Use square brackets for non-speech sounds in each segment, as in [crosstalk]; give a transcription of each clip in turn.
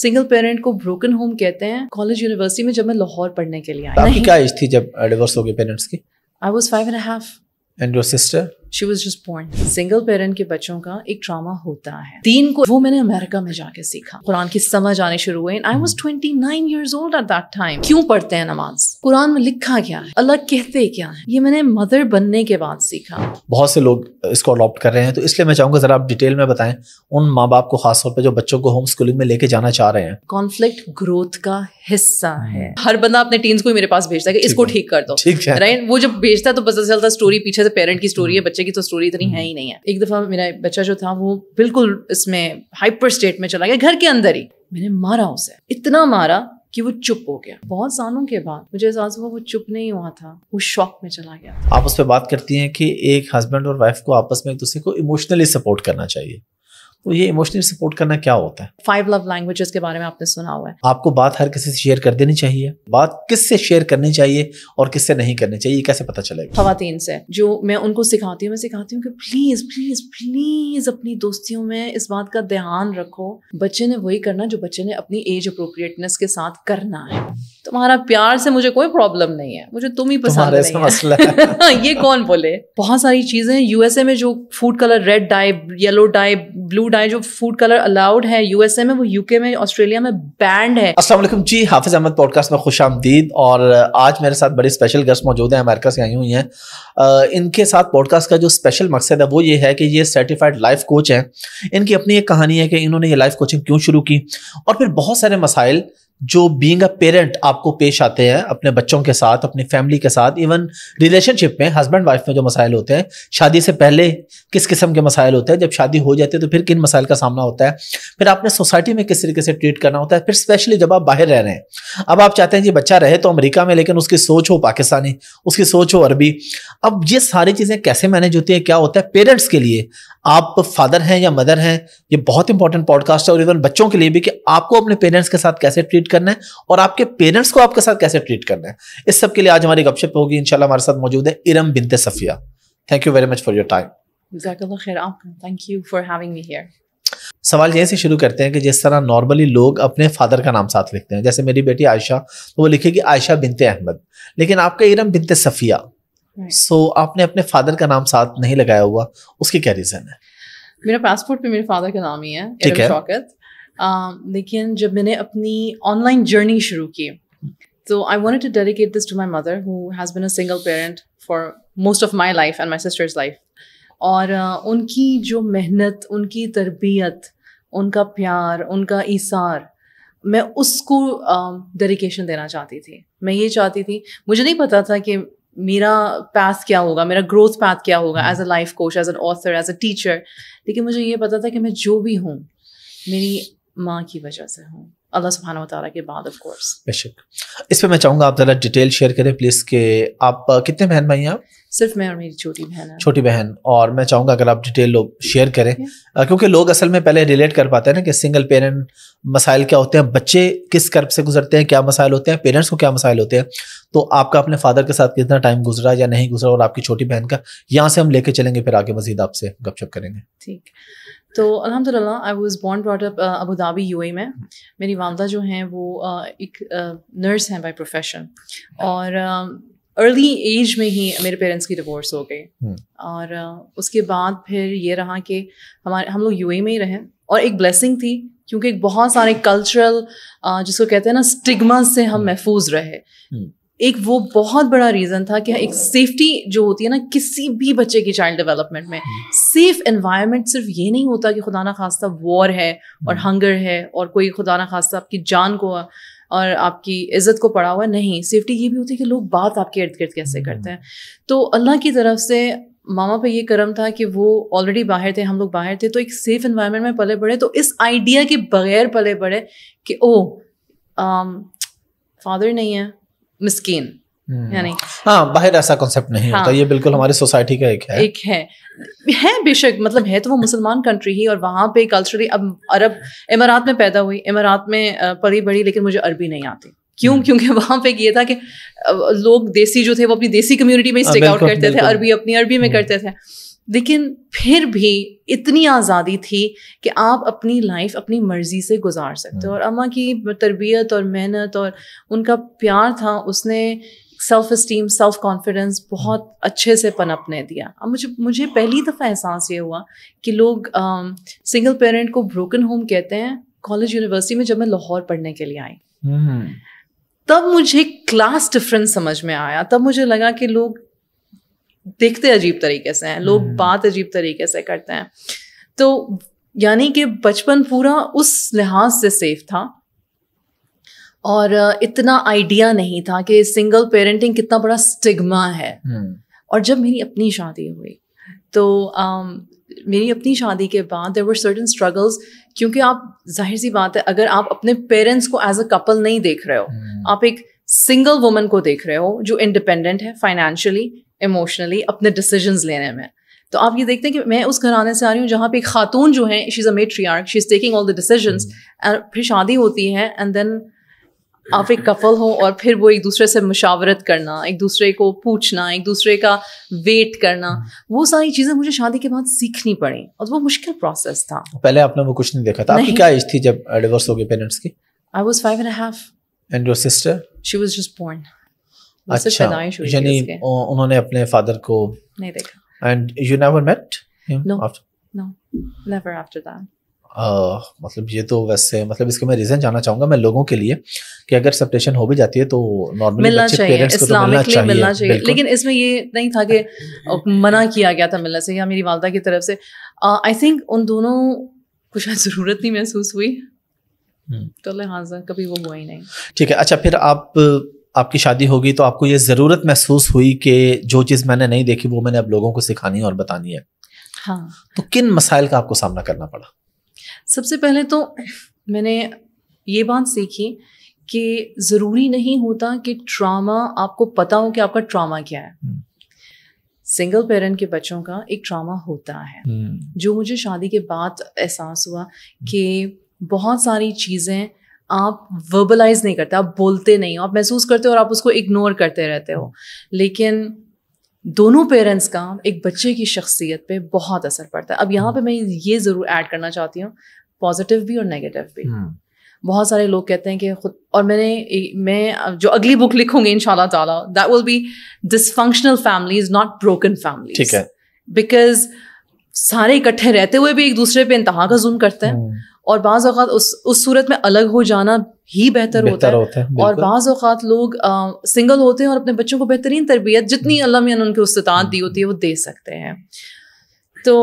Single parent को broken home कहते हैं कॉलेज यूनिवर्सिटी में जब मैं लाहौर पढ़ने के लिए आई क्या एज थी जब डिवोर्स uh, हो गए पेरेंट्स की I was five and half and your sister she was just born single parent के बच्चों का एक ट्रामा होता है तीन को वो मैंने अमेरिका में जाके सीखा कुरान की समझ आने शुरू हुई I was 29 years old at that time क्यों पढ़ते हैं नमाज कुरान में लिखा क्या है अल्लाह कहते क्या है ये मैंने मदर बनने के बाद सीखा बहुत से लोग इसको अडॉप्ट कर रहे हैं तो इसलिए मैं चाहूंगा ज़रा आप डिटेल में बताएं उन माँ बाप को खासतौर पर जो बच्चों को होम स्कूलिंग में लेके जाना चाह रहे हैं कॉन्फ्लिक्ट ग्रोथ का हिस्सा है हर बंदा अपने टीन्स को ही मेरे पास भेजता है कि इसको ठीक कर दो ठीक है राइट वो जब भेजता है तो पता चलता स्टोरी पीछे से पेरेंट की स्टोरी है बच्चे की तो स्टोरी इतनी है हम्म। ही नहीं है एक दफ़ा मेरा बच्चा जो था वो बिल्कुल इसमें हाइपर स्टेट में चला गया घर के अंदर ही मैंने मारा उसे इतना मारा कि वो चुप हो गया बहुत सालों के बाद मुझे एहसास हुआ वो चुप नहीं हुआ था वो शॉक में चला गया आप उस पर बात करती हैं कि एक हस्बैंड और वाइफ को आपस में एक दूसरे को इमोशनली सपोर्ट करना चाहिए तो ये इमोशनल सपोर्ट करना क्या होता है फाइव लव लैंग्वेजेस के बारे में आपने सुना हुआ है आपको बात हर किसी से शेयर कर देनी चाहिए बात किससे शेयर करनी चाहिए और किससे नहीं करनी चाहिए कैसे पता चलेगा खातन से जो मैं उनको सिखाती हूँ मैं सिखाती हूँ कि प्लीज प्लीज प्लीज अपनी दोस्तियों में इस बात का ध्यान रखो बच्चे ने वही करना जो बच्चे ने अपनी एज अप्रोप्रिएटनेस के साथ करना है तुम्हारा प्यार से मुझे कोई प्रॉब्लम नहीं है मुझे तुम ही पसंद है मसला है। [laughs] हाँ, ये कौन बोले बहुत सारी चीज़ें यूएसए में जो food colour red dye yellow dye blue dye जो फूड कलर अलाउड है यूएसए में वो यूके में ऑस्ट्रेलिया में बैंड है असल जी हाफिज अहमद पॉडकास्ट में खुश और आज मेरे साथ बड़े स्पेशल गेस्ट मौजूद है अमेरिका से आई हुई है इनके साथ पॉडकास्ट का जो स्पेशल मकसद है वो ये है कि ये सर्टिफाइड लाइफ कोच हैं इनकी अपनी एक कहानी है कि इन्होंने ये लाइफ कोचिंग क्यों शुरू की और फिर बहुत सारे मसाइल जो बीइंग अ पेरेंट आपको पेश आते हैं अपने बच्चों के साथ अपनी फैमिली के साथ इवन रिलेशनशिप में हस्बैंड वाइफ में जो मसाइल होते हैं शादी से पहले किस किस्म के मसाइल होते हैं जब शादी हो जाती है तो फिर किन मसाइल का सामना होता है फिर आपने सोसाइटी में किस तरीके से ट्रीट करना होता है फिर स्पेशली जब आप बाहर रह रहे हैं अब आप चाहते हैं जी बच्चा रहे तो अमरीका में लेकिन उसकी सोच हो पाकिस्तानी उसकी सोच हो अरबी अब ये सारी चीज़ें कैसे मैनेज होती है क्या होता है पेरेंट्स के लिए आप फादर हैं या मदर हैं ये बहुत इंपॉर्टेंट पॉडकास्ट है और इवन बच्चों के लिए भी कि आपको अपने पेरेंट्स के साथ कैसे ट्रीट ट्रीट करना है और आपके पेरेंट्स को आपके साथ कैसे ट्रीट करना है इस सब के लिए आज हमारी गपशप होगी इंशाल्लाह हमारे साथ मौजूद है Iram Binte Safia thank you very much for your time thank you for having me here सवाल यहीं से शुरू करते हैं कि जिस तरह नॉर्मली लोग अपने फादर का नाम साथ लिखते हैं जैसे मेरी बेटी आयशा तो वो लिखेगी आयशा बिनते अहमद लेकिन आपका इरम बिनते सफिया सो right. so, आपने अपने फादर का नाम साथ नहीं लगाया हुआ उसकी क्या रीज़न है मेरा पासपोर्ट पे मेरे फादर का नाम ही है ठीक है शौकत Um, लेकिन जब मैंने अपनी ऑनलाइन जर्नी शुरू की तो I want to dedicate this to my mother who has been a single parent for most of my life and my sister's life और uh, उनकी जो मेहनत उनकी तरबियत उनका प्यार उनका इसार मैं उसको डेडिकेशन um, देना चाहती थी मैं ये चाहती थी मुझे नहीं पता था कि मेरा पैथ क्या होगा मेरा ग्रोथ पैथ क्या होगा as a life coach as an author as a teacher लेकिन मुझे ये पता था कि मैं जो भी हूँ मेरी माँ की वजह से हूँ अल्लाह सुबहाना वाली के बाद ऑफ कोर्स बेशक इस पे मैं चाहूँगा आप ज़रा डिटेल शेयर करें प्लीज़ के आप कितने बहन भाई हैं आप सिर्फ मैं और मेरी छोटी बहन है छोटी बहन और मैं चाहूँगा अगर आप डिटेल लोग शेयर करें क्योंकि लोग असल में पहले रिलेट कर पाते हैं ना कि सिंगल पेरेंट मसाइल क्या होते हैं बच्चे किस कर्ब से गुजरते हैं क्या मसाइल होते हैं पेरेंट्स को क्या मसाइल होते हैं तो आपका अपने फादर के साथ कितना टाइम गुजरा या नहीं गुजरा और आपकी छोटी बहन का यहाँ से हम लेके चलेंगे फिर आगे मजीद आपसे गपशप करेंगे ठीक तो अलहमदिल्ला I was born up Abu Dhabi यू में मेरी वालदा जो हैं वो uh, एक नर्स uh, हैं बाई प्रोफेशन और अर्ली um, एज में ही मेरे पेरेंट्स की डिवोर्स हो गई hmm. और uh, उसके बाद फिर ये रहा कि हमारे हम लोग ए e में ही रहें और एक ब्लेसिंग थी क्योंकि बहुत सारे कल्चरल जिसको कहते हैं ना स्टिग्मा से हम hmm. महफूज रहे hmm. एक वो बहुत बड़ा रीज़न था कि एक सेफ्टी जो होती है ना किसी भी बच्चे की चाइल्ड डेवलपमेंट में सेफ hmm. एनवायरनमेंट सिर्फ ये नहीं होता कि खुदा ना खास्ता वॉर है और हंगर hmm. है और कोई खुदा ना खास्ता आपकी जान को और आपकी इज़्ज़त को पड़ा हुआ नहीं सेफ्टी ये भी होती है कि लोग बात आपके इर्द गिर्द कैसे hmm. करते हैं तो अल्लाह की तरफ से मामा पे ये करम था कि वो ऑलरेडी बाहर थे हम लोग बाहर थे तो एक सेफ इन्वायरमेंट में पले पड़े तो इस आइडिया के बगैर पले बढ़े कि ओ फादर um, नहीं है मिस्कीन हम्म। हाँ बाहर ऐसा कॉन्सेप्ट नहीं हाँ, होता ये बिल्कुल हमारी सोसाइटी का एक है एक है है बेशक मतलब है तो वो मुसलमान कंट्री ही और वहाँ पे कल्चरली अब अरब इमारात में पैदा हुई इमारात में पढ़ी बढ़ी लेकिन मुझे अरबी नहीं आती क्यों हम्म। क्योंकि वहाँ पे ये था कि लोग देसी जो थे वो अपनी देसी कम्युनिटी में स्टेक हाँ, आउट करते थे अरबी अपनी अरबी में हम्म। करते थे लेकिन फिर भी इतनी आज़ादी थी कि आप अपनी लाइफ अपनी मर्ज़ी से गुजार सकते हो हम्म। और अम्मा की तरबियत और मेहनत और उनका प्यार था उसने सेल्फ इस्टीम सेल्फ कॉन्फिडेंस बहुत अच्छे से पनपने दिया अब मुझे मुझे पहली दफ़ा एहसास ये हुआ कि लोग सिंगल पेरेंट को ब्रोकन होम कहते हैं कॉलेज यूनिवर्सिटी में जब मैं लाहौर पढ़ने के लिए आई हम्म। तब मुझे क्लास डिफरेंस समझ में आया तब मुझे लगा कि लोग दिखते अजीब तरीके से हैं लोग हम्म। बात अजीब तरीके से करते हैं तो यानी कि बचपन पूरा उस लिहाज से सेफ था और इतना आइडिया नहीं था कि सिंगल पेरेंटिंग कितना बड़ा स्टिग्मा है हम्म। और जब मेरी अपनी शादी हुई तो um, मेरी अपनी शादी के बाद देर वर सर्टन स्ट्रगल्स क्योंकि आप जाहिर सी बात है अगर आप अपने पेरेंट्स को एज अ कपल नहीं देख रहे हो hmm. आप एक सिंगल वुमन को देख रहे हो जो इंडिपेंडेंट है फाइनेंशियली इमोशनली अपने डिसीजंस लेने में तो आप ये देखते हैं कि मैं उस घराने से आ रही हूँ जहाँ पे एक खातून जो है she is a matriarch she is taking all the decisions फिर शादी होती है एंड देन आप एक कफल हो और फिर वो एक दूसरे से मुशावरत करना एक दूसरे को पूछना एक दूसरे का वेट करना hmm. वो सारी चीज़ें मुझे शादी के बाद सीखनी पड़ी और वो मुश्किल प्रोसेस था पहले आपने वो कुछ नहीं देखा था आपकी क्या एज थी जब डिवोर्स हो गए पेरेंट्स की I was five and half and your sister she was just born अच्छा यानी उन्होंने अपने फादर को नहीं देखा and you never met him no no never after that Uh, मतलब ये तो वैसे मतलब इसके मैं रीजन जानना चाहूंगा मैं लोगों के लिए कि अगर सेपरेशन हो भी जाती है तो नॉर्मली मिलना चाहिए पेरेंट्स तो मिलना चाहिए, मिलना चाहिए। लेकिन इसमें ये नहीं था कि मना किया गया था मिलने से या मेरी वालदा की तरफ से आई uh, थिंक उन दोनों को शायद ज़रूरत नहीं महसूस हुई hmm. तो लिहाजा कभी वो हुआ ही नहीं ठीक है अच्छा फिर आप आपकी शादी होगी तो आपको ये ज़रूरत महसूस हुई कि जो चीज़ मैंने नहीं देखी वो मैंने अब लोगों को सिखानी है और बतानी है हाँ तो किन मसाइल का आपको सामना करना पड़ा सबसे पहले तो मैंने ये बात सीखी कि ज़रूरी नहीं होता कि ट्रामा आपको पता हो कि आपका ट्रामा क्या है सिंगल हम्म। पेरेंट के बच्चों का एक ट्रामा होता है हम्म। जो मुझे शादी के बाद एहसास हुआ हम्म। कि बहुत सारी चीज़ें आप वर्बलाइज नहीं करते आप बोलते नहीं हो आप महसूस करते हो और आप उसको इग्नोर करते रहते हो लेकिन दोनों पेरेंट्स का एक बच्चे की शख्सियत पे बहुत असर पड़ता है अब यहाँ पे हम्म। मैं ये ज़रूर ऐड करना चाहती हूँ पॉजिटिव भी और नेगेटिव भी हम्म। बहुत सारे लोग कहते हैं कि खुद और मैंने मैं जो अगली बुक लिखूंगी इन शाह ताला that will be dysfunctional family is not broken family ठीक है बिकॉज सारे इकट्ठे रहते हुए भी एक दूसरे पे इंतहा का जूम करते हैं हम्म। और बाज़ अवत उस उस सूरत में अलग हो जाना ही बेहतर, होता, है। होता है और बाज़ अवत लोग आ, सिंगल होते हैं और अपने बच्चों को बेहतरीन तरबियत जितनी हम्म। अल्लाह मियाँ ने उनकी उसताद दी होती है वो दे सकते हैं तो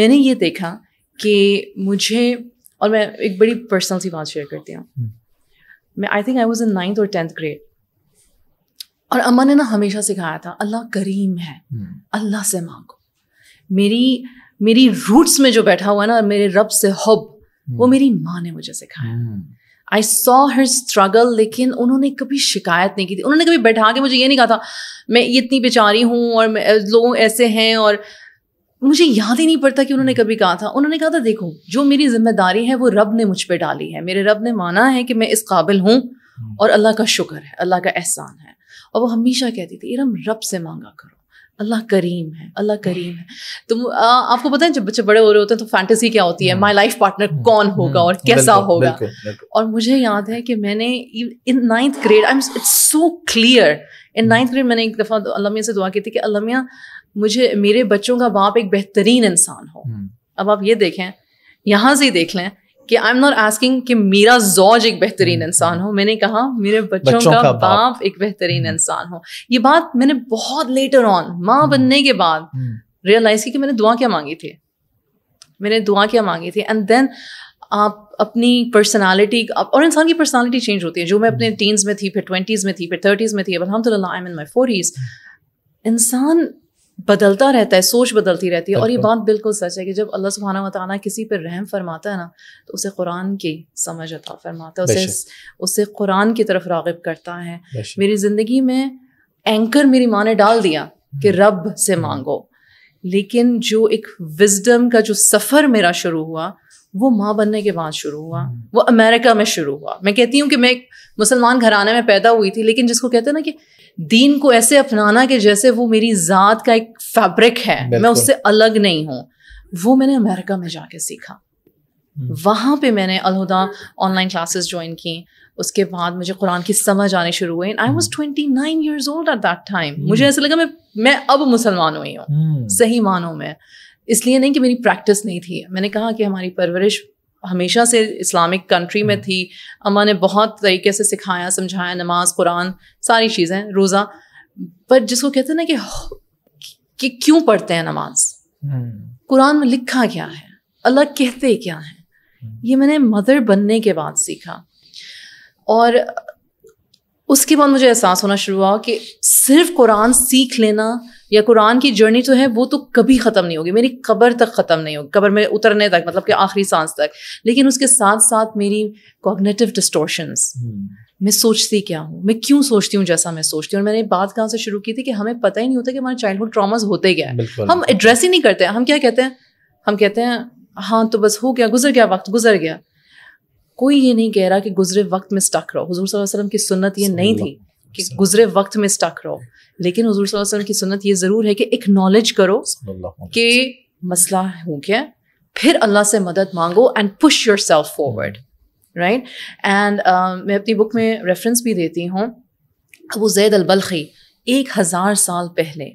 मैंने ये देखा कि मुझे और मैं एक बड़ी पर्सनल सी बात शेयर करती हूँ हम्म। मैं I think I was in ninth और टेंथ ग्रेड और अम्मा ने ना हमेशा सिखाया था अल्लाह करीम है हम्म। अल्लाह से मांगो मेरी मेरी रूट्स में जो बैठा हुआ है ना मेरे रब से हब hmm. वो हम्म। मेरी माँ ने मुझे सिखाया आई सॉ हर स्ट्रगल लेकिन उन्होंने कभी शिकायत नहीं की थी उन्होंने कभी बैठा के मुझे ये नहीं कहा था मैं इतनी बेचारी हूँ और लोग ऐसे हैं और मुझे याद ही नहीं पड़ता कि उन्होंने कभी कहा था उन्होंने कहा था देखो जो मेरी जिम्मेदारी है वो रब ने मुझ पर डाली है मेरे रब ने माना है कि मैं इस काबिल हूँ हम्म। और अल्लाह का शुक्र है अल्लाह का एहसान है और वो हमेशा कहती थी इरम रब से मांगा करो अल्लाह करीम है अल्लाह करीम है तुम आ, आपको पता है जब बच्चे बड़े हो रहे होते हैं तो फैंटेसी क्या होती है माई लाइफ पार्टनर कौन होगा और हम्म। कैसा होगा और मुझे याद है कि मैंने in ninth grade I it's so clear in ninth grade मैंने एक दफ़ा अलमिया से दुआ की थी कि अलमिया मुझे मेरे बच्चों का बाप एक बेहतरीन इंसान हो हम्म। अब आप ये देखें यहाँ से ही देख लें कि आई एम नॉट आस्किंग कि मेरा जौज एक बेहतरीन हम्म, इंसान हम्म। हो मैंने कहा मेरे बच्चों, बच्चों का, का बाप एक बेहतरीन हम्म। इंसान हो ये बात मैंने बहुत लेटर ऑन माँ बनने के बाद रियलाइज की कि मैंने दुआ क्या मांगी थी मैंने दुआ क्या मांगी थी एंड देन आप अपनी पर्सनालिटी और इंसान की पर्सनालिटी चेंज होती है जो मैं अपने टीन्स में थी फिर ट्वेंटीज़ में थी फिर थर्टीज़ में थी अलहमदिल्ला आई एम इन माई फोरीज़ इंसान बदलता रहता है सोच बदलती रहती है और ये बात बिल्कुल सच है कि जब अल्लाह सुबहाना वाली किसी पर रहम फरमाता है ना तो उसे कुरान की समझ अता फरमाता है उसे उसे कुरान की तरफ रागब करता है मेरी ज़िंदगी में एंकर मेरी माँ ने डाल दिया कि हम्म। रब से हम्म। मांगो लेकिन जो एक विजडम का जो सफ़र मेरा शुरू हुआ वो माँ बनने के बाद शुरू हुआ हम्म। वो अमेरिका में शुरू हुआ मैं कहती हूँ कि मैं एक मुसलमान घराने में पैदा हुई थी लेकिन जिसको कहते हैं ना कि दीन को ऐसे अपनाना कि जैसे वो मेरी ज़ात का एक फैब्रिक है मैं उससे अलग नहीं हूँ वो मैंने अमेरिका में जाके सीखा हम्म। वहाँ पे मैंने अलहुदा ऑनलाइन क्लासेस ज्वाइन की उसके बाद मुझे कुरान की समझ आने शुरू हुई I was twenty nine years old at that time मुझे ऐसा लगा मैं मैं अब मुसलमान हुई हूँ हम्म। सही मानों में इसलिए नहीं कि मेरी प्रैक्टिस नहीं थी मैंने कहा कि हमारी परवरिश हमेशा से इस्लामिक कंट्री में हम्म। थी अम्मा ने बहुत तरीके से सिखाया समझाया नमाज कुरान सारी चीज़ें रोज़ा पर जिसको कहते हैं ना कि, कि क्यों पढ़ते हैं नमाज हम्म। कुरान में लिखा क्या है अल्लाह कहते क्या है हम्म। ये मैंने मदर बनने के बाद सीखा और उसके बाद मुझे एहसास होना शुरू हुआ कि सिर्फ कुरान सीख लेना या कुरान की जर्नी जो है वो तो कभी ख़त्म नहीं होगी मेरी कबर तक ख़त्म नहीं होगी कबर में उतरने तक मतलब कि आखिरी सांस तक लेकिन उसके साथ साथ मेरी कॉग्नेटिव हम्म। डिस्टोशंस मैं सोचती क्या हूँ मैं क्यों सोचती हूँ जैसा मैं सोचती हूँ और मैंने बात कहाँ से शुरू की थी कि हमें पता ही नहीं होता कि हमारे चाइल्डहुड ट्रामाज होते क्या है हम एड्रेस ही नहीं करते हम क्या कहते हैं हम कहते हैं हाँ तो बस हो गया गुजर गया वक्त गुजर गया कोई ये नहीं कह रहा कि गुजरे वक्त में स्टक रहो हजूर वसल्लम की सुन्नत ये नहीं थी कि गुजरे वक्त में स्टक रहो लेकिन हजूर वसल्लम की सुन्नत ये ज़रूर है कि एक नॉलेज करो कि मसला हो क्या फिर अल्लाह से मदद मांगो and push yourself forward right and मैं अपनी बुक में रेफरेंस भी देती हूँ अबू जैद अलबलखी एक हज़ार साल पहले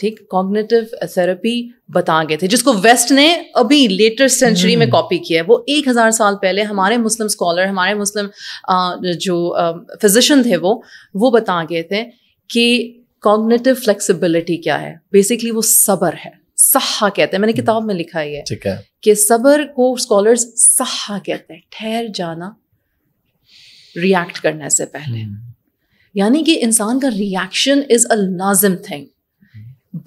ठीक कॉग्नेटिव थेरेपी बता गए थे जिसको वेस्ट ने अभी लेटेस्ट सेंचुरी में कॉपी हम्म। किया है वो एक हज़ार साल पहले हमारे मुस्लिम स्कॉलर हमारे मुस्लिम जो फिजिशन थे वो वो बता गए थे कि कॉग्नेटिव फ्लेक्सिबिलिटी क्या है बेसिकली वो सबर है सहा कहते हैं मैंने हम्म। किताब में लिखा ही है ठीक है कि सबर को स्कॉलर्स सहा कहते हैं ठहर जाना रिएक्ट करने से पहले हम्म। यानी कि इंसान का रिएक्शन इज अ लाजिम थिंग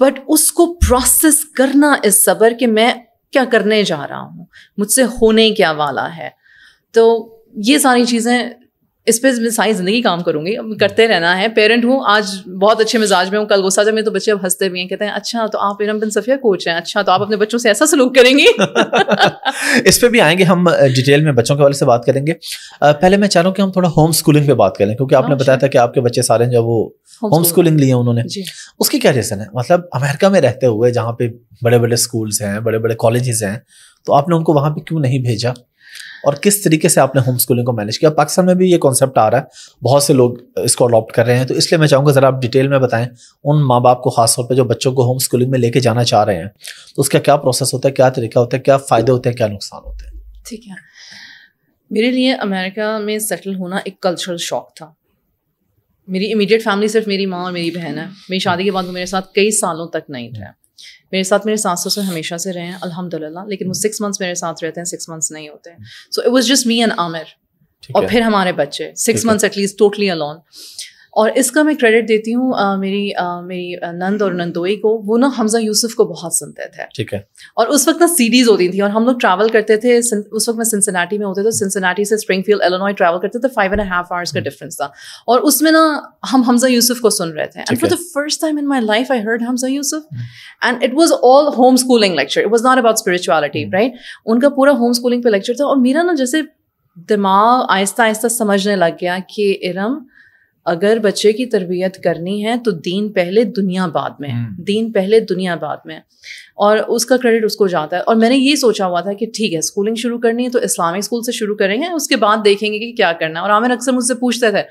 बट उसको प्रोसेस करना इस सबर कि मैं क्या करने जा रहा हूँ मुझसे होने क्या वाला है तो ये सारी चीज़ें इस पर मैं सारी ज़िंदगी काम करूँगी अब करते रहना है पेरेंट हूँ आज बहुत अच्छे मिजाज में हूँ कल गुस्सा जब मेरे तो बच्चे अब हंसते भी हैं कहते हैं अच्छा तो आप इरम बिन सफिया कोच हैं अच्छा तो आप अपने बच्चों से ऐसा सलूक करेंगी [laughs] इस पर भी आएंगे हम डिटेल में बच्चों के वाले से बात करेंगे पहले मैं चाह रहा हूँ कि हम थोड़ा होम स्कूलिंग पे बात करें क्योंकि आपने हाँ, बताया था कि आपके बच्चे सारे जो वो होम स्कूलिंग लिया उन्होंने उसकी क्या रीजन है मतलब अमेरिका में रहते हुए जहाँ पे बड़े बड़े स्कूल्स हैं बड़े बड़े कॉलेजेस हैं तो आपने उनको वहाँ पे क्यों नहीं भेजा और किस तरीके से आपने होम स्कूलिंग को मैनेज किया पाकिस्तान में भी ये कॉन्सेप्ट आ रहा है बहुत से लोग इसको अडॉप्ट कर रहे हैं तो इसलिए मैं चाहूँगा ज़रा आप डिटेल में बताएं उन माँ बाप को खासतौर पर जो बच्चों को होम स्कूलिंग में लेके जाना चाह रहे हैं तो उसका क्या प्रोसेस होता है क्या तरीका होता है क्या फ़ायदे होते हैं क्या नुकसान होते हैं ठीक है मेरे लिए अमेरिका में सेटल होना एक कल्चरल शॉक था मेरी इमीडिएट फैमिली सिर्फ मेरी माँ और मेरी बहन है मेरी शादी के बाद वो मेरे साथ कई सालों तक नहीं रहे मेरे साथ मेरे सास ससुर हमेशा से रहे हैं अल्हम्दुलिल्लाह लेकिन वो सिक्स मंथ्स मेरे साथ रहते हैं सिक्स मंथ्स नहीं होते हैं so it was just me and Aamir और फिर हमारे बच्चे six months at least totally alone और इसका मैं क्रेडिट देती हूँ मेरी आ, मेरी नंद और नंदोई को वो ना हमजा यूसुफ को बहुत सुनते थे ठीक है और उस वक्त ना सीडीज होती थी और हम लोग ट्रैवल करते थे उस वक्त मैं सिंसनाटी में होते थे सिंसनाटी से स्प्रिंगफील्ड एलोनॉय ट्रैवल करते थे फाइव एंड हाफ आवर्स का डिफरेंस हम्म। था और उसमें ना हम हमजा यूसुफ को सुन रहे थे and for the first time in my life I heard Hamza Yusuf and it was all home schooling lecture it was not about spirituality right उनका पूरा होम स्कूलिंग पे लेक्चर था और मेरा ना जैसे दिमाग आहिस्ता आहिस्ता समझने लग गया कि इरम अगर बच्चे की तरबियत करनी है तो दीन पहले दुनिया बाद में हम्म। दीन पहले दुनिया बाद में और उसका क्रेडिट उसको जाता है और मैंने ये सोचा हुआ था कि ठीक है स्कूलिंग शुरू करनी है तो इस्लामिक स्कूल से शुरू करेंगे उसके बाद देखेंगे कि क्या करना है और आमिर अक्सर मुझसे पूछते थे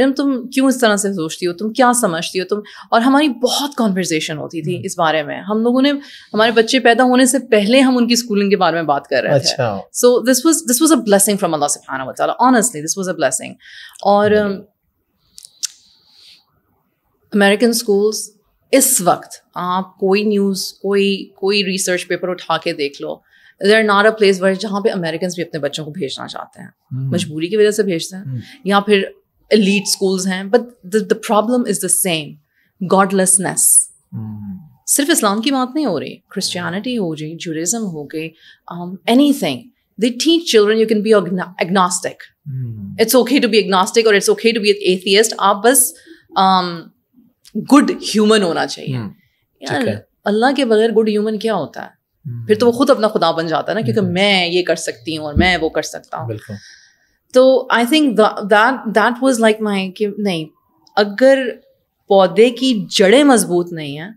इनम तुम क्यों इस तरह से सोचती हो तुम क्या समझती हो तुम और हमारी बहुत कॉन्वर्जेसन होती थी हम्म। इस बारे में हम लोगों ने हमारे बच्चे पैदा होने से पहले हम उनकी स्कूलिंग के बारे में बात कर रहे हैं थे so this was this was a blessing from अल्लाह सुबहाना दिस वॉज अ ब्लेसिंग और हम्म। um, अमेरिकन स्कूल्स इस वक्त आप कोई न्यूज़ कोई कोई रिसर्च पेपर उठा के देख लो देर नॉट अ प्लेस वर जहाँ पे अमेरिकन भी अपने बच्चों को भेजना चाहते हैं हम्म। मजबूरी की वजह से भेजते हैं हम्म। या फिर लीड स्कूल्स हैं but the problem is the same godlessness सिर्फ इस्लाम की बात नहीं हो रही क्रिश्चियनिटी हो गई जूरिज्म हो गई anything they teach children you can be agnostic it's okay to be agnostic और it's okay to be atheist आप बस um, गुड ह्यूमन होना चाहिए हम्म, यार अल्लाह के बगैर गुड ह्यूमन क्या होता है हम्म। फिर तो वो खुद अपना खुदा बन जाता है ना क्योंकि हम्म। मैं ये कर सकती हूँ और मैं वो कर सकता हूँ तो I think that was like my कि नहीं अगर पौधे की जड़ें मजबूत नहीं है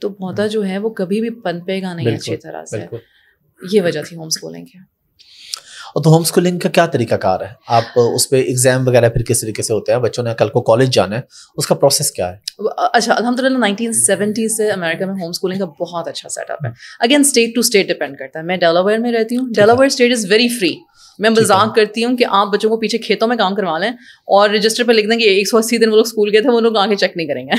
तो पौधा जो है वो कभी भी पनपेगा नहीं अच्छी तरह से ये वजह थी होम स्कूलिंग की और तो होम स्कूलिंग का क्या तरीका कार है आप उस पर एग्जाम वगैरह फिर किस तरीके से होते हैं बच्चों ने कल को कॉलेज जाना है उसका प्रोसेस क्या है अच्छा लाला नाइनटीन सेवेंटी से अमेरिका में होम स्कूलिंग का बहुत अच्छा सेटअप है again state to state depend करता है मैं डेलावेयर में रहती हूँ Delaware state is very free मैं मजाक करती हूँ कि आप बच्चों को पीछे खेतों में काम करवा लें और रजिस्टर पर लिख दें कि एक सौ अस्सी दिन वो लोग स्कूल गए थे वो लोग आके चेक नहीं करेंगे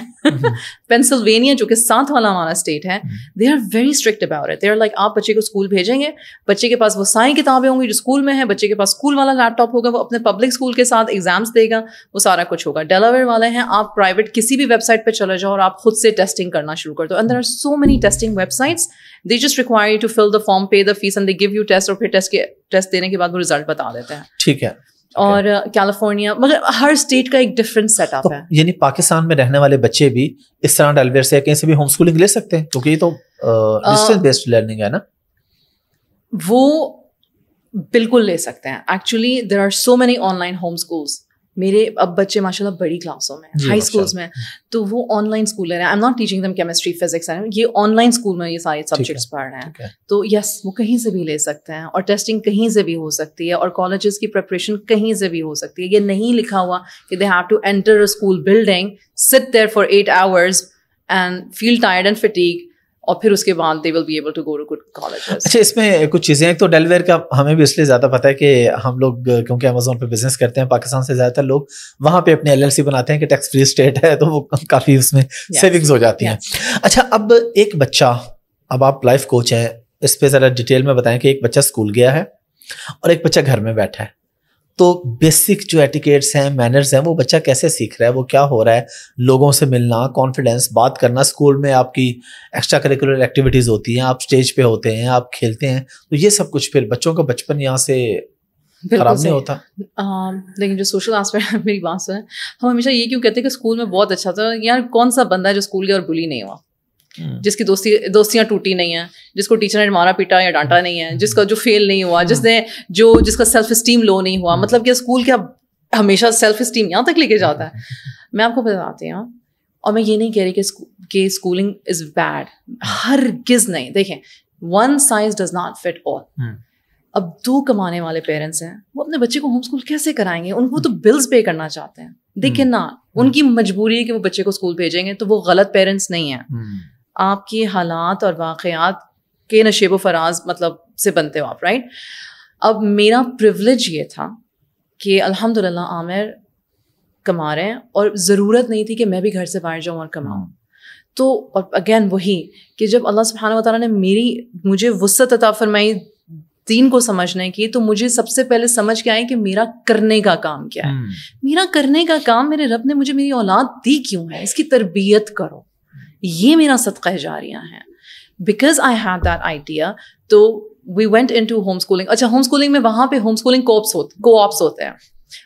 पेंसिल्वेनिया हम्म। [laughs] जो कि साथ वाला हमारा स्टेट है they are very strict about it they are like आप बच्चे को स्कूल भेजेंगे बच्चे के पास वो सारी किताबें होंगी जो स्कूल में है बच्चे के पास स्कूल वाला लैपटॉप होगा वो अपने पब्लिक स्कूल के साथ एग्जाम्स देगा वो सारा कुछ होगा डेलावेयर वाले हैं आप प्राइवेट किसी भी वेबसाइट पर चले जाओ और आप खुद से टेस्टिंग करना शुरू कर दो and there are so many testing websites they just require you to fill the form pay the fees and they give you test और फिर टेस्ट के टेस्ट देने के बाद वो रिजल्ट रिजल्ट बता देते हैं ठीक है और कैलिफोर्निया okay. मगर हर स्टेट का एक डिफरेंट सेटअप तो है यानी पाकिस्तान में रहने वाले बच्चे भी इस तरह डेलवेयर से कहीं से भी होम स्कूलिंग ले सकते हैं क्योंकि ये तो डिस्टेंस बेस्ड लर्निंग है ना वो बिल्कुल ले सकते हैं actually there are so many online home schools मेरे अब बच्चे माशाल्लाह बड़ी क्लासों में हाई स्कूल्स में तो वो ऑनलाइन स्कूल हैं I am not teaching them chemistry physics ये ऑनलाइन स्कूल में ये सारे सब्जेक्ट्स पढ़ रहे हैं तो यस वो कहीं से भी ले सकते हैं और टेस्टिंग कहीं से भी हो सकती है और कॉलेजेस की प्रिपरेशन कहीं से भी हो सकती है ये नहीं लिखा हुआ कि they have to enter a school building sit there for eight hours and feel tired and fatigue और फिर उसके बाद they will be able to go to good college अच्छा इसमें कुछ चीज़ें हैं तो डेलवेयर का हमें भी इसलिए ज़्यादा पता है कि हम लोग क्योंकि अमेजोन पे बिजनेस करते हैं पाकिस्तान से ज़्यादातर लोग वहाँ पे अपने एल बनाते हैं कि टैक्स फ्री स्टेट है तो वो काफ़ी उसमें yes. सेविंग्स हो जाती yes. हैं अच्छा अब एक बच्चा अब आप लाइफ कोच हैं इस पर ज़रा डिटेल में बताएं कि एक बच्चा स्कूल गया है और एक बच्चा घर में बैठा है तो बेसिक जो एटिकेट्स हैं मैनर्स हैं वो बच्चा कैसे सीख रहा है वो क्या हो रहा है लोगों से मिलना कॉन्फिडेंस बात करना स्कूल में आपकी एक्स्ट्रा करिकुलर एक्टिविटीज़ होती हैं आप स्टेज पे होते हैं आप खेलते हैं तो ये सब कुछ फिर बच्चों का बचपन यहाँ से खराब नहीं होता आ, लेकिन जो सोशल आस्पेक्ट मेरी बात सुन हम हमेशा ये क्यों कहते हैं कि स्कूल में बहुत अच्छा था यार कौन सा बंदा है जो स्कूल गया और बुली नहीं हुआ Hmm. जिसकी दोस्ती दोस्तियां टूटी नहीं है जिसको टीचर ने मारा पीटा या डांटा नहीं है जिसका जो फेल नहीं हुआ hmm. जिसने जो जिसका सेल्फ स्टीम लो नहीं हुआ hmm. मतलब कि स्कूल क्या हमेशा सेल्फ स्टीम यहाँ तक लेके जाता है मैं आपको बताती हूँ और मैं ये नहीं कह रही कि स्कूलिंग इज बैड हर गिज नहीं देखें one size does not fit all अब दो कमाने वाले पेरेंट्स हैं वो अपने बच्चे को होम स्कूल कैसे कराएंगे उनको तो बिल्स पे करना चाहते हैं देखिए ना उनकी मजबूरी है कि वो बच्चे को स्कूल भेजेंगे तो वो गलत पेरेंट्स नहीं है आपके हालात और वाक़ात के नशेब फराज मतलब से बनते हो आप राइट अब मेरा प्रिवलेज ये था कि अल्हम्दुलिल्लाह आमिर कमा रहे हैं और ज़रूरत नहीं थी कि मैं भी घर से बाहर जाऊँ और कमाऊँ हाँ। तो और अगेन वही कि जब अल्लाह सुबहाना वाली ने मेरी मुझे वसत अता फरमाई दीन को समझने की तो मुझे सबसे पहले समझ के आए कि मेरा करने का काम क्या है हम्म। मेरा करने का काम मेरे रब ने मुझे मेरी औलाद दी क्यों है इसकी तरबियत करो ये मेरा जा जारियाँ हैं because I have that idea तो we went into home schooling अच्छा होम स्कूलिंग में वहाँ पे होम स्कूलिंग कोप्स होते को ऑप्स होते हैं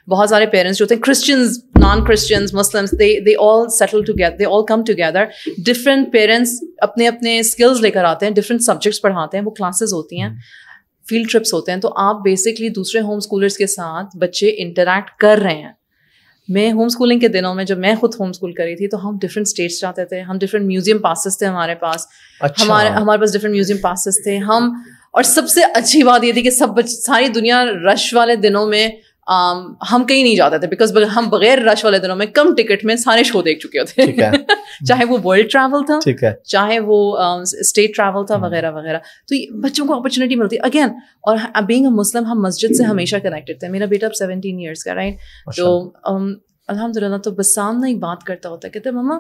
बहुत सारे पेरेंट्स जो होते हैं Christians non Christians Muslims they they all settle together they all come together different parents अपने अपने स्किल्स लेकर आते हैं डिफरेंट सब्जेक्ट्स पढ़ाते हैं वो क्लासेस होती हैं फील्ड ट्रिप्स होते हैं तो आप बेसिकली दूसरे होम स्कूलर्स के साथ बच्चे इंटरेक्ट कर रहे हैं मैं होम स्कूलिंग के दिनों में जब मैं खुद होम स्कूल करी थी तो हम डिफरेंट स्टेट्स जाते थे हम डिफरेंट म्यूजियम पासेस थे हमारे पास अच्छा। हमारे हमारे पास डिफरेंट म्यूजियम पासेस थे हम और सबसे अच्छी बात ये थी कि सब सारी दुनिया रश वाले दिनों में um, हम कहीं नहीं जाते थे बिकॉज हम बगैर रश वाले दिनों में कम टिकट में सारे शो देख चुके होते हैं [laughs] चाहे वो वर्ल्ड ट्रैवल था चाहे वो स्टेट um, ट्रैवल था हम्म। वगैरह वगैरह तो बच्चों को अपॉर्चुनिटी मिलती है अगेन और बींग अ मुस्लिम हम मस्जिद से हमेशा कनेक्टेड थे मेरा बेटा अब सेवनटीन ईयर्स का राइट अच्छा। तो um, अलहमदिल्ला तो बसाम ना ही बात करता होता कहते ममा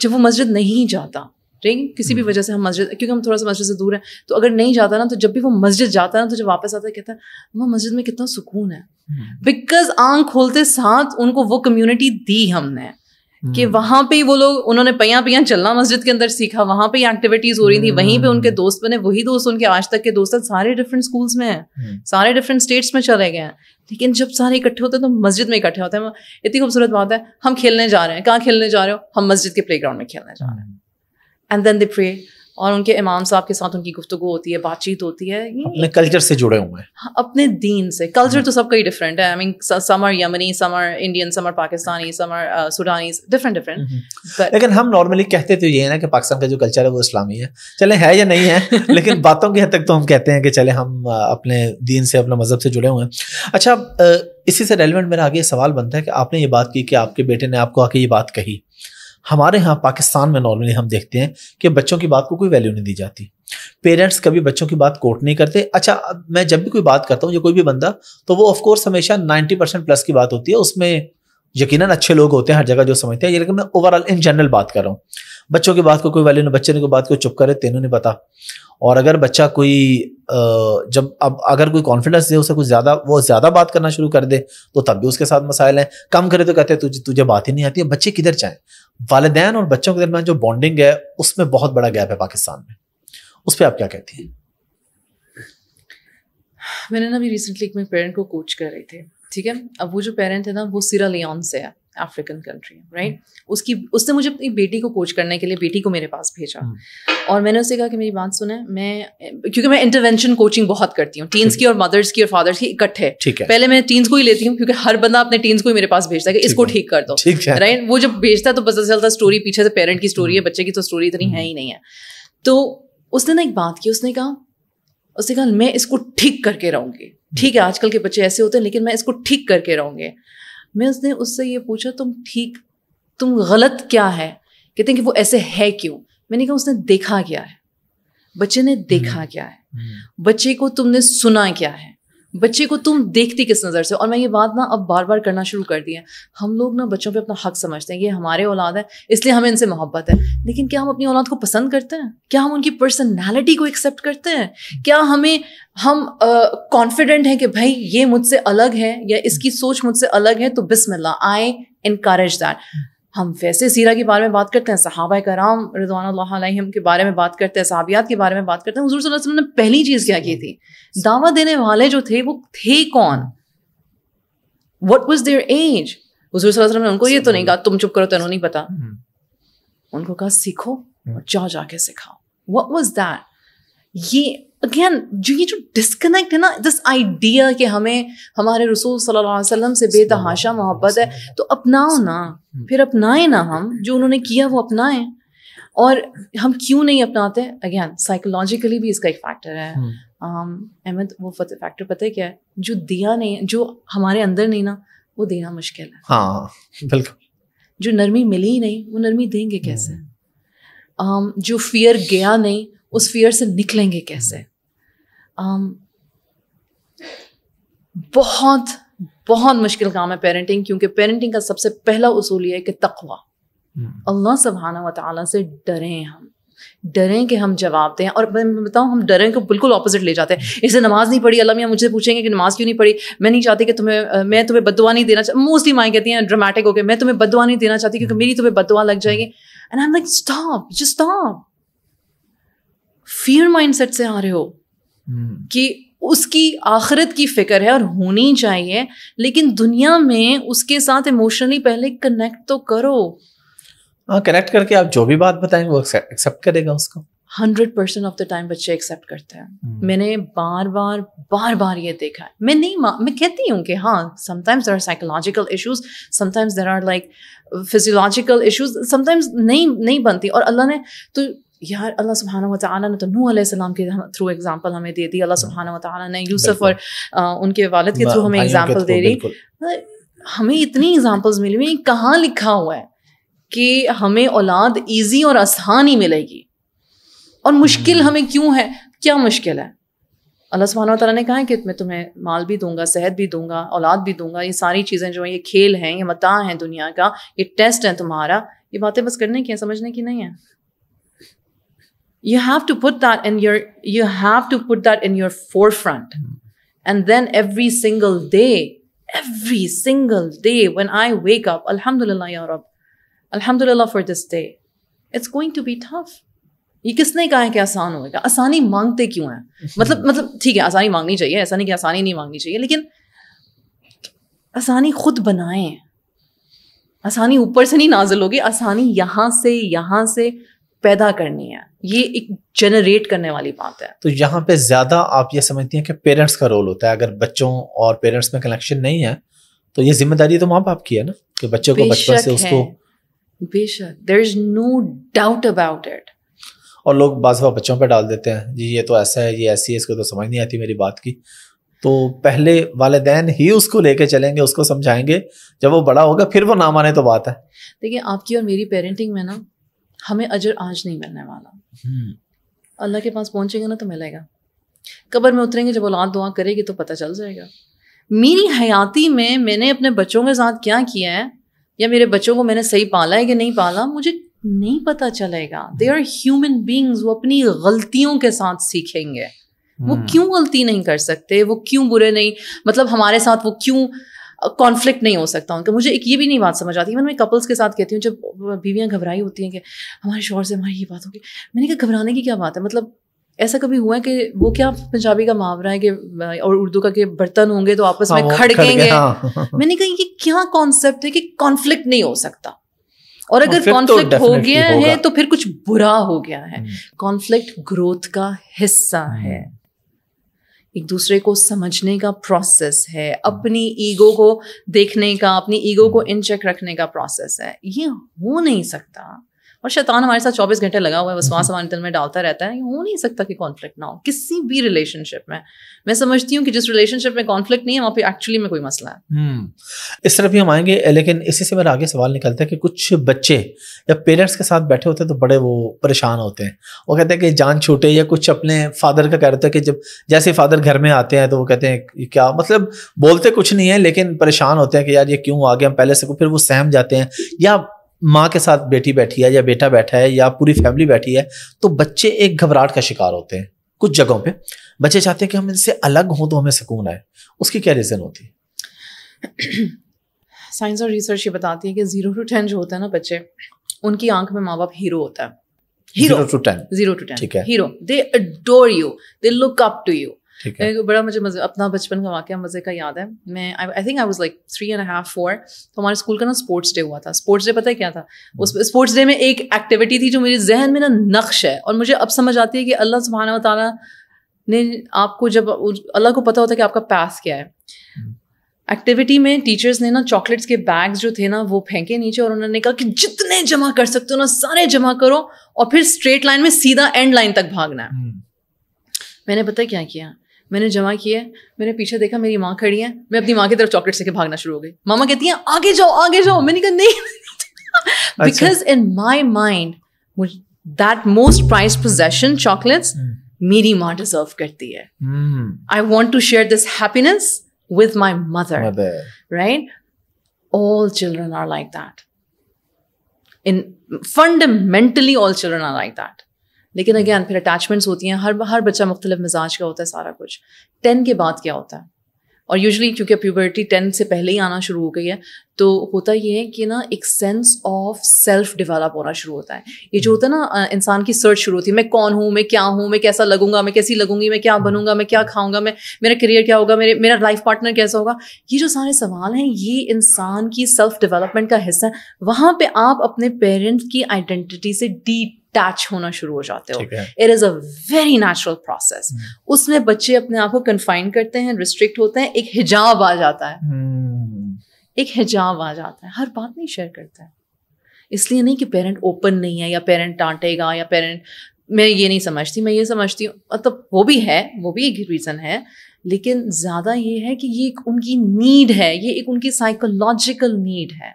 जब वो मस्जिद नहीं जाता लेकिन किसी भी hmm. वजह से हम मस्जिद क्योंकि हम थोड़ा सा मस्जिद से दूर हैं तो अगर नहीं जाता ना तो जब भी वो मस्जिद जाता ना तो जब वापस आता है कहता है वहाँ मस्जिद में कितना सुकून है बिकॉज hmm. आंख खोलते साथ उनको वो कम्युनिटी दी हमने hmm. कि वहाँ पे वो लोग उन्होंने पहिया पहिया चलना मस्जिद के अंदर सीखा वहाँ पे एक्टिविटीज हो रही थी वहीं पे उनके दोस्त बने वही दोस्त उनके आज तक के दोस्त हैं सारे डिफरेंट स्कूल्स में हैं सारे डिफरेंट स्टेट्स में चले गए हैं लेकिन जब सारे इकट्ठे होते हैं तो मस्जिद में इकट्ठे होते हैं इतनी खूबसूरत बात है हम खेलने जा रहे हैं कहाँ खेलने जा रहे हो हम मस्जिद के प्ले में खेलने जा रहे हैं एंड देन दे प्रे और उनके इमाम साहब के साथ उनकी गुफ्तु होती है बातचीत होती है अपने कल्चर से जुड़े हुए हैं हाँ, अपने दीन से कल्चर हम्म। तो सबका ही डिफरेंट है I mean some are Yemeni some are Indian some are Pakistani some are Sudani different different लेकिन हम नॉर्मली कहते तो ये है ना कि पाकिस्तान का जो कल्चर है वो इस्लामी है चले है या नहीं है [laughs] लेकिन बातों की हद तक तो हम कहते हैं कि चले हम अपने दीन से अपने मज़हब से जुड़े हुए हैं अच्छा इसी से रेलिवेंट मेरा आगे सवाल बनता है कि आपने ये बात की कि आपके बेटे ने आपको आके ये बात कही हमारे यहाँ पाकिस्तान में नॉर्मली हम देखते हैं कि बच्चों की बात को कोई वैल्यू नहीं दी जाती पेरेंट्स कभी बच्चों की बात कोट नहीं करते अच्छा मैं जब भी कोई बात करता हूँ या कोई भी बंदा तो वो ऑफकोर्स हमेशा नाइन्टी परसेंट प्लस की बात होती है उसमें यकीनन अच्छे लोग होते हैं हर जगह जो समझते हैं लेकिन मैं ओवरऑल इन जनरल बात कर रहा हूँ बच्चों की बात को कोई वैल्यू नहीं बच्चे ने कोई बात को चुप करे तेनों नहीं पता और अगर बच्चा कोई जब अब अगर कोई कॉन्फिडेंस दे उसे कुछ ज़्यादा वो ज़्यादा बात करना शुरू कर दे तो तब भी उसके साथ मसाइल हैं कम करे तो कहते हैं तुझे तुझे बात ही नहीं आती है बच्चे किधर जाएँ वालदेन और बच्चों के दरमियान जो बॉन्डिंग है उसमें बहुत बड़ा गैप है पाकिस्तान में उस पर आप क्या कहती हैं मैंने ना अभी रिसेंटली एक मेरे पेरेंट को कोच कर रहे थे ठीक है अब वो जो पेरेंट है ना वो सिरा लियोन से है अफ्रीकन कंट्री राइट उसकी उसने मुझे अपनी बेटी को कोच करने के लिए बेटी को मेरे पास भेजा hmm. और मैंने उससे कहा कि मेरी बात सुने मैं क्योंकि मैं इंटरवेंशन कोचिंग बहुत करती हूँ टीन्स hmm. की और मदर्स की और फादर्स की इकट्ठे पहले मैं टीन्स को ही लेती हूँ क्योंकि हर बंदा अपने टीन्स को ही मेरे पास भेजता है कि इसको ठीक कर दो राइट वो जब भेजता है तो पता चलता स्टोरी पीछे से पेरेंट की स्टोरी है hmm. बच्चे की तो स्टोरी इतनी है ही नहीं है तो उसने ना एक बात की उसने कहा उसने कहा मैं इसको ठीक करके रहूंगी ठीक है आजकल के बच्चे ऐसे होते हैं लेकिन मैं इसको ठीक करके रहूंगी मैं उसने उससे ये पूछा तुम ठीक तुम गलत क्या है कहते हैं कि वो ऐसे है क्यों मैंने कहा उसने देखा क्या है बच्चे ने देखा हम्म। क्या है हम्म। बच्चे को तुमने सुना क्या है बच्चे को तुम देखती किस नज़र से और मैं ये बात ना अब बार बार करना शुरू कर दी है हम लोग ना बच्चों पे अपना हक समझते हैं ये हमारे औलाद है इसलिए हमें इनसे मोहब्बत है लेकिन क्या हम अपनी औलाद को पसंद करते हैं क्या हम उनकी पर्सनैलिटी को एक्सेप्ट करते हैं क्या हमें हम कॉन्फिडेंट हैं कि भाई ये मुझसे अलग है या इसकी सोच मुझसे अलग है तो बिसमिल्ला आई इनकरेज दैट हम वैसे सीरा के बारे में बात करते हैं सहाबा कराम रजवान के बारे में बात करते हैं सहाबियात के बारे में बात करते हैं हजूर वसल्लम ने पहली चीज़ क्या की थी दावा देने वाले जो थे वो थे कौन वट वॉज देयर एज हजूर वसल्लम ने उनको ये तो नहीं कहा तुम चुप करो तेनों नहीं पता hmm. उनको कहा सीखो और hmm. जा जाके सिखाओ वट वॉज दैट ये अगेन जो ये जो डिस्कनेक्ट है ना दिस आइडिया कि हमें हमारे रसूल सल्लल्लाहु अलैहि वसल्लम से बेतहाशा मोहब्बत है तो अपनाओ ना हम्म। फिर अपनाएं ना हम जो उन्होंने किया वो अपनाएं और हम क्यों नहीं अपनाते अगेन साइकोलॉजिकली भी इसका एक फैक्टर है हम्म। um, अहमद वो फैक्टर पता है क्या है जो दिया नहीं जो हमारे अंदर नहीं ना वो देना मुश्किल है हाँ, बिल्कुल जो नरमी मिली ही नहीं वो नरमी देंगे कैसे हम्म। um, जो फियर गया नहीं उस फियर से निकलेंगे कैसे um, बहुत बहुत मुश्किल काम है पेरेंटिंग क्योंकि पेरेंटिंग का सबसे पहला उसूल ये है कि तकवा हम्म। अल्लाह सुबहाना वाली से डरें हम डरें कि हम जवाब दें और मैं बताऊँ हम डरें को बिल्कुल ऑपोजिट ले जाते हैं इससे नमाज नहीं पढ़ी अल्लाह मियाँ मुझसे पूछेंगे कि नमाज क्यों नहीं पढ़ी मैं नहीं चाहती कि तुम्हें मैं तुम्हें बदवा नहीं देना मोस्टली माएँ कहती हैं ड्रामेटिक होकर मैं तुम्हें बदवा नहीं देना चाहती क्योंकि मेरी तुम्हें बदवा लग जाएगी and I am like stop just stop fear mindset से आ रहे हो hmm. कि उसकी आखिरत की फिक्र है और होनी चाहिए लेकिन दुनिया में उसके साथ इमोशनली पहले कनेक्ट तो करो हाँ कनेक्ट करके आप जो भी बात बताएंगे वो एक्सेप्ट करेगा उसको hundred percent of the time बच्चे एक्सेप्ट करते हैं hmm. मैंने बार बार बार बार ये देखा है मैं नहीं मैं कहती हूँ कि हाँ sometimes there are psychological issues sometimes there are like physiological issues sometimes नहीं नहीं बनती और अल्लाह ने तो यार अल्लाह सुबहाना व ताली ने तो नूह सलाम के थ्रू एग्जाम्पल हमें दे दी अल्लाह हाँ। सुबहाना व ने यूसुफ और आ, उनके वालद के थ्रू हमें एग्जाम्पल दे दी हमें इतनी एग्जाम्पल्स मिली हुई कहाँ लिखा हुआ है कि हमें औलाद ईजी और आसान ही मिलेगी और मुश्किल हम्म। हमें क्यों है क्या मुश्किल है अल्लाह सुबहाना तला ने कहा है कि मैं तुम्हें माल भी दूंगा सेहत भी दूंगा औलाद भी दूंगा ये सारी चीज़ें जो हैं ये खेल हैं ये मता हैं दुनिया का ये टेस्ट है तुम्हारा ये बातें बस करने की हैं समझने की नहीं है you have to put that in your you have to put that in your forefront hmm. and then every single day every single day when i wake up alhamdulillah ya rab alhamdulillah for this day it's going to be tough ये किसने कहा है कि आसान होएगा? आसानी मांगते क्यों हैं मतलब मतलब ठीक है आसानी मांगनी चाहिए ऐसा नहीं कि आसानी नहीं मांगनी चाहिए लेकिन आसानी खुद बनाएं आसानी ऊपर से नहीं नाजिल होगी आसानी यहाँ से यहाँ से पैदा करनी है ये एक जनरेट करने वाली बात है तो यहाँ पे ज्यादा आप ये समझती हैं कि पेरेंट्स का रोल होता है अगर बच्चों और पेरेंट्स में कनेक्शन नहीं है तो ये जिम्मेदारी तो माँ बाप की है ना कि बच्चों को बचपन से उसको बेशक there is no doubt about it और लोग बाजवा बच्चों पर डाल देते हैं जी ये तो ऐसा है ये ऐसी है इसको तो समझ नहीं आती मेरी बात की तो पहले वालदेन ही उसको लेके चलेंगे उसको समझाएंगे जब वो बड़ा होगा फिर वो ना माने तो बात है देखिए आपकी और मेरी पेरेंटिंग में ना हमें अजर आज नहीं मिलने वाला हम्म। अल्लाह के पास पहुंचेगा ना तो मिलेगा कबर में उतरेंगे जब औलाद दुआ करेगी तो पता चल जाएगा मेरी हयाती में मैंने अपने बच्चों के साथ क्या किया है या मेरे बच्चों को मैंने सही पाला है कि नहीं पाला मुझे नहीं पता चलेगा दे आर ह्यूमन बींग्स वो अपनी गलतियों के साथ सीखेंगे वो हम्म। क्यों गलती नहीं कर सकते वो क्यों बुरे नहीं मतलब हमारे साथ वो क्यों कॉन्फ्लिक्ट नहीं हो सकता उनका मुझे एक ये भी नहीं बात समझ आती मैं कपल्स के साथ कहती हूँ जब बीवियाँ घबराई होती हैं कि हमारे शोर से हमारी ये बात होगी मैंने कहा घबराने की क्या बात है मतलब ऐसा कभी हुआ है कि वो क्या पंजाबी का मुहावरा है कि और उर्दू का कि बर्तन होंगे तो आपस में खड़केंगे हाँ। [laughs] मैंने कहा ये क्या कॉन्सेप्ट है कि कॉन्फ्लिक्ट नहीं हो सकता और अगर कॉन्फ्लिक्ट तो हो गया है तो फिर कुछ बुरा हो गया है कॉन्फ्लिक्ट हम्म। ग्रोथ का हिस्सा हम्म। है एक दूसरे को समझने का प्रोसेस है अपनी ईगो को देखने का अपनी ईगो को इन चेक रखने का प्रोसेस है ये हो नहीं सकता और शैतान हमारे साथ चौबीस घंटे लगा हुआ है वसवास हमारे दिल में डालता रहता है हो नहीं सकता कि कॉन्फ्लिक्ट ना हो किसी भी रिलेशनशिप में मैं समझती हूँ कि जिस रिलेशनशिप में कॉन्फ्लिक्ट नहीं है वहाँ पे एक्चुअली में कोई मसला है हम्म, इस तरफ भी हम आएंगे लेकिन इसी से मेरा आगे सवाल निकलता है कि कुछ बच्चे जब पेरेंट्स के साथ बैठे होते हैं तो बड़े वो परेशान होते हैं वो कहते हैं कि जान छूटे या कुछ अपने फादर का कह रहे थे कि जब जैसे फादर घर में आते हैं तो वो कहते हैं क्या मतलब बोलते कुछ नहीं है लेकिन परेशान होते हैं कि यार ये क्यों आ गया हम पहले से फिर वो सहम जाते हैं या माँ के साथ बेटी बैठी है या बेटा बैठा है या पूरी फैमिली बैठी है तो बच्चे एक घबराहट का शिकार होते हैं कुछ जगहों पे बच्चे चाहते हैं कि हम इनसे अलग हों तो हमें सुकून आए उसकी क्या रीज़न होती है [clears throat] साइंस और रिसर्च ये बताती है कि जीरो टू टेन जो होता है ना बच्चे उनकी आंख में माँ बाप हीरो होता है hero to ten zero to ten ठीक है hero they adore you they look up to you है बड़ा मुझे मज़े अपना बचपन का वाक्य मज़े का याद है मैं I think I was like three and half four तो हमारे स्कूल का ना स्पोर्ट्स डे हुआ था स्पोर्ट्स डे पता है क्या था हम्म। उस स्पोर्ट्स डे में एक एक्टिविटी थी जो मेरे जहन में ना नक्श है और मुझे अब समझ आती है कि अल्लाह सुबहाना तला ने आपको जब अल्लाह को पता होता है कि आपका पास क्या है एक्टिविटी हम्म। में टीचर्स ने ना चॉकलेट्स के बैग्स जो थे ना वो फेंके नीचे और उन्होंने कहा कि जितने जमा कर सकते हो ना सारे जमा करो और फिर स्ट्रेट लाइन में सीधा एंड लाइन तक भागना है हम्म। मैंने पता क्या किया मैंने जमा किए मैंने पीछे देखा मेरी माँ खड़ी है मैं अपनी माँ की तरफ चॉकलेट से के भागना शुरू हो गई मामा कहती हैं आगे जाओ आगे जाओ मैंने कहा नहीं because in my mind that most prize possession chocolates मेरी माँ डिजर्व करती है I want to share this happiness with my mother right all children are like that in fundamentally all children are like that लेकिन again hmm. फिर attachments होती हैं हर हर बच्चा मुख्तलिफ मिजाज का होता है सारा कुछ टेन के बाद क्या होता है और यूजली क्योंकि प्यूबर्टी टेन से पहले ही आना शुरू हो गई है तो होता ये है कि ना एक सेंस ऑफ सेल्फ डेवलप होना शुरू होता है ये जो हम्म। होता है ना इंसान की सर्च शुरू होती है मैं कौन हूँ मैं क्या हूँ मैं कैसा लगूंगा मैं कैसी लगूंगी मैं क्या हम्म। बनूंगा मैं क्या खाऊंगा मैं मेरा करियर क्या होगा मेरे मेरा लाइफ पार्टनर कैसा होगा ये जो सारे सवाल हैं ये इंसान की सेल्फ डेवलपमेंट का हिस्सा है वहाँ पर आप अपने पेरेंट्स की आइडेंटिटी से डीप अटैच होना शुरू हो जाते हो it is a very natural process उसमें बच्चे अपने आप को कन्फाइन करते हैं रिस्ट्रिक्ट होते हैं एक हिजाब आ जाता है hmm. एक हिजाब आ जाता है हर बात नहीं शेयर करता है इसलिए नहीं कि पेरेंट ओपन नहीं है या पेरेंट डांटेगा या पेरेंट मैं ये नहीं समझती मैं ये समझती हूँ मतलब वो भी है वो भी एक रीज़न है लेकिन ज़्यादा ये है कि ये एक उनकी नीड है ये एक उनकी साइकोलॉजिकल नीड है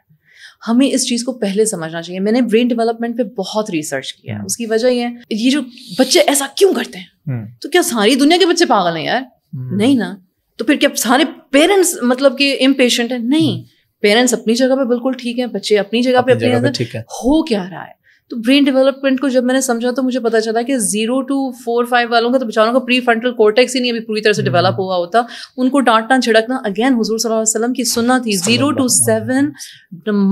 हमें इस चीज़ को पहले समझना चाहिए मैंने ब्रेन डेवलपमेंट पे बहुत रिसर्च किया है हम्म। उसकी वजह ये है ये जो बच्चे ऐसा क्यों करते हैं हम्म। तो क्या सारी दुनिया के बच्चे पागल हैं यार हम्म। नहीं ना तो फिर क्या सारे पेरेंट्स मतलब कि इम्पेश है नहीं पेरेंट्स अपनी जगह पे बिल्कुल ठीक है बच्चे अपनी जगह पे अपने हो क्या रहा है तो ब्रेन डेवलपमेंट को जब मैंने समझा तो मुझे पता चला कि जीरो टू फोर फाइव वालों का तो बेचारों का प्री फ्रंटल कोर्टेक्स ही नहीं अभी पूरी तरह से डेवलप हम्म। हुआ होता उनको डांटना छिड़कना अगेन हजूर वसल्लम की सुनना थी जीरो टू सेवन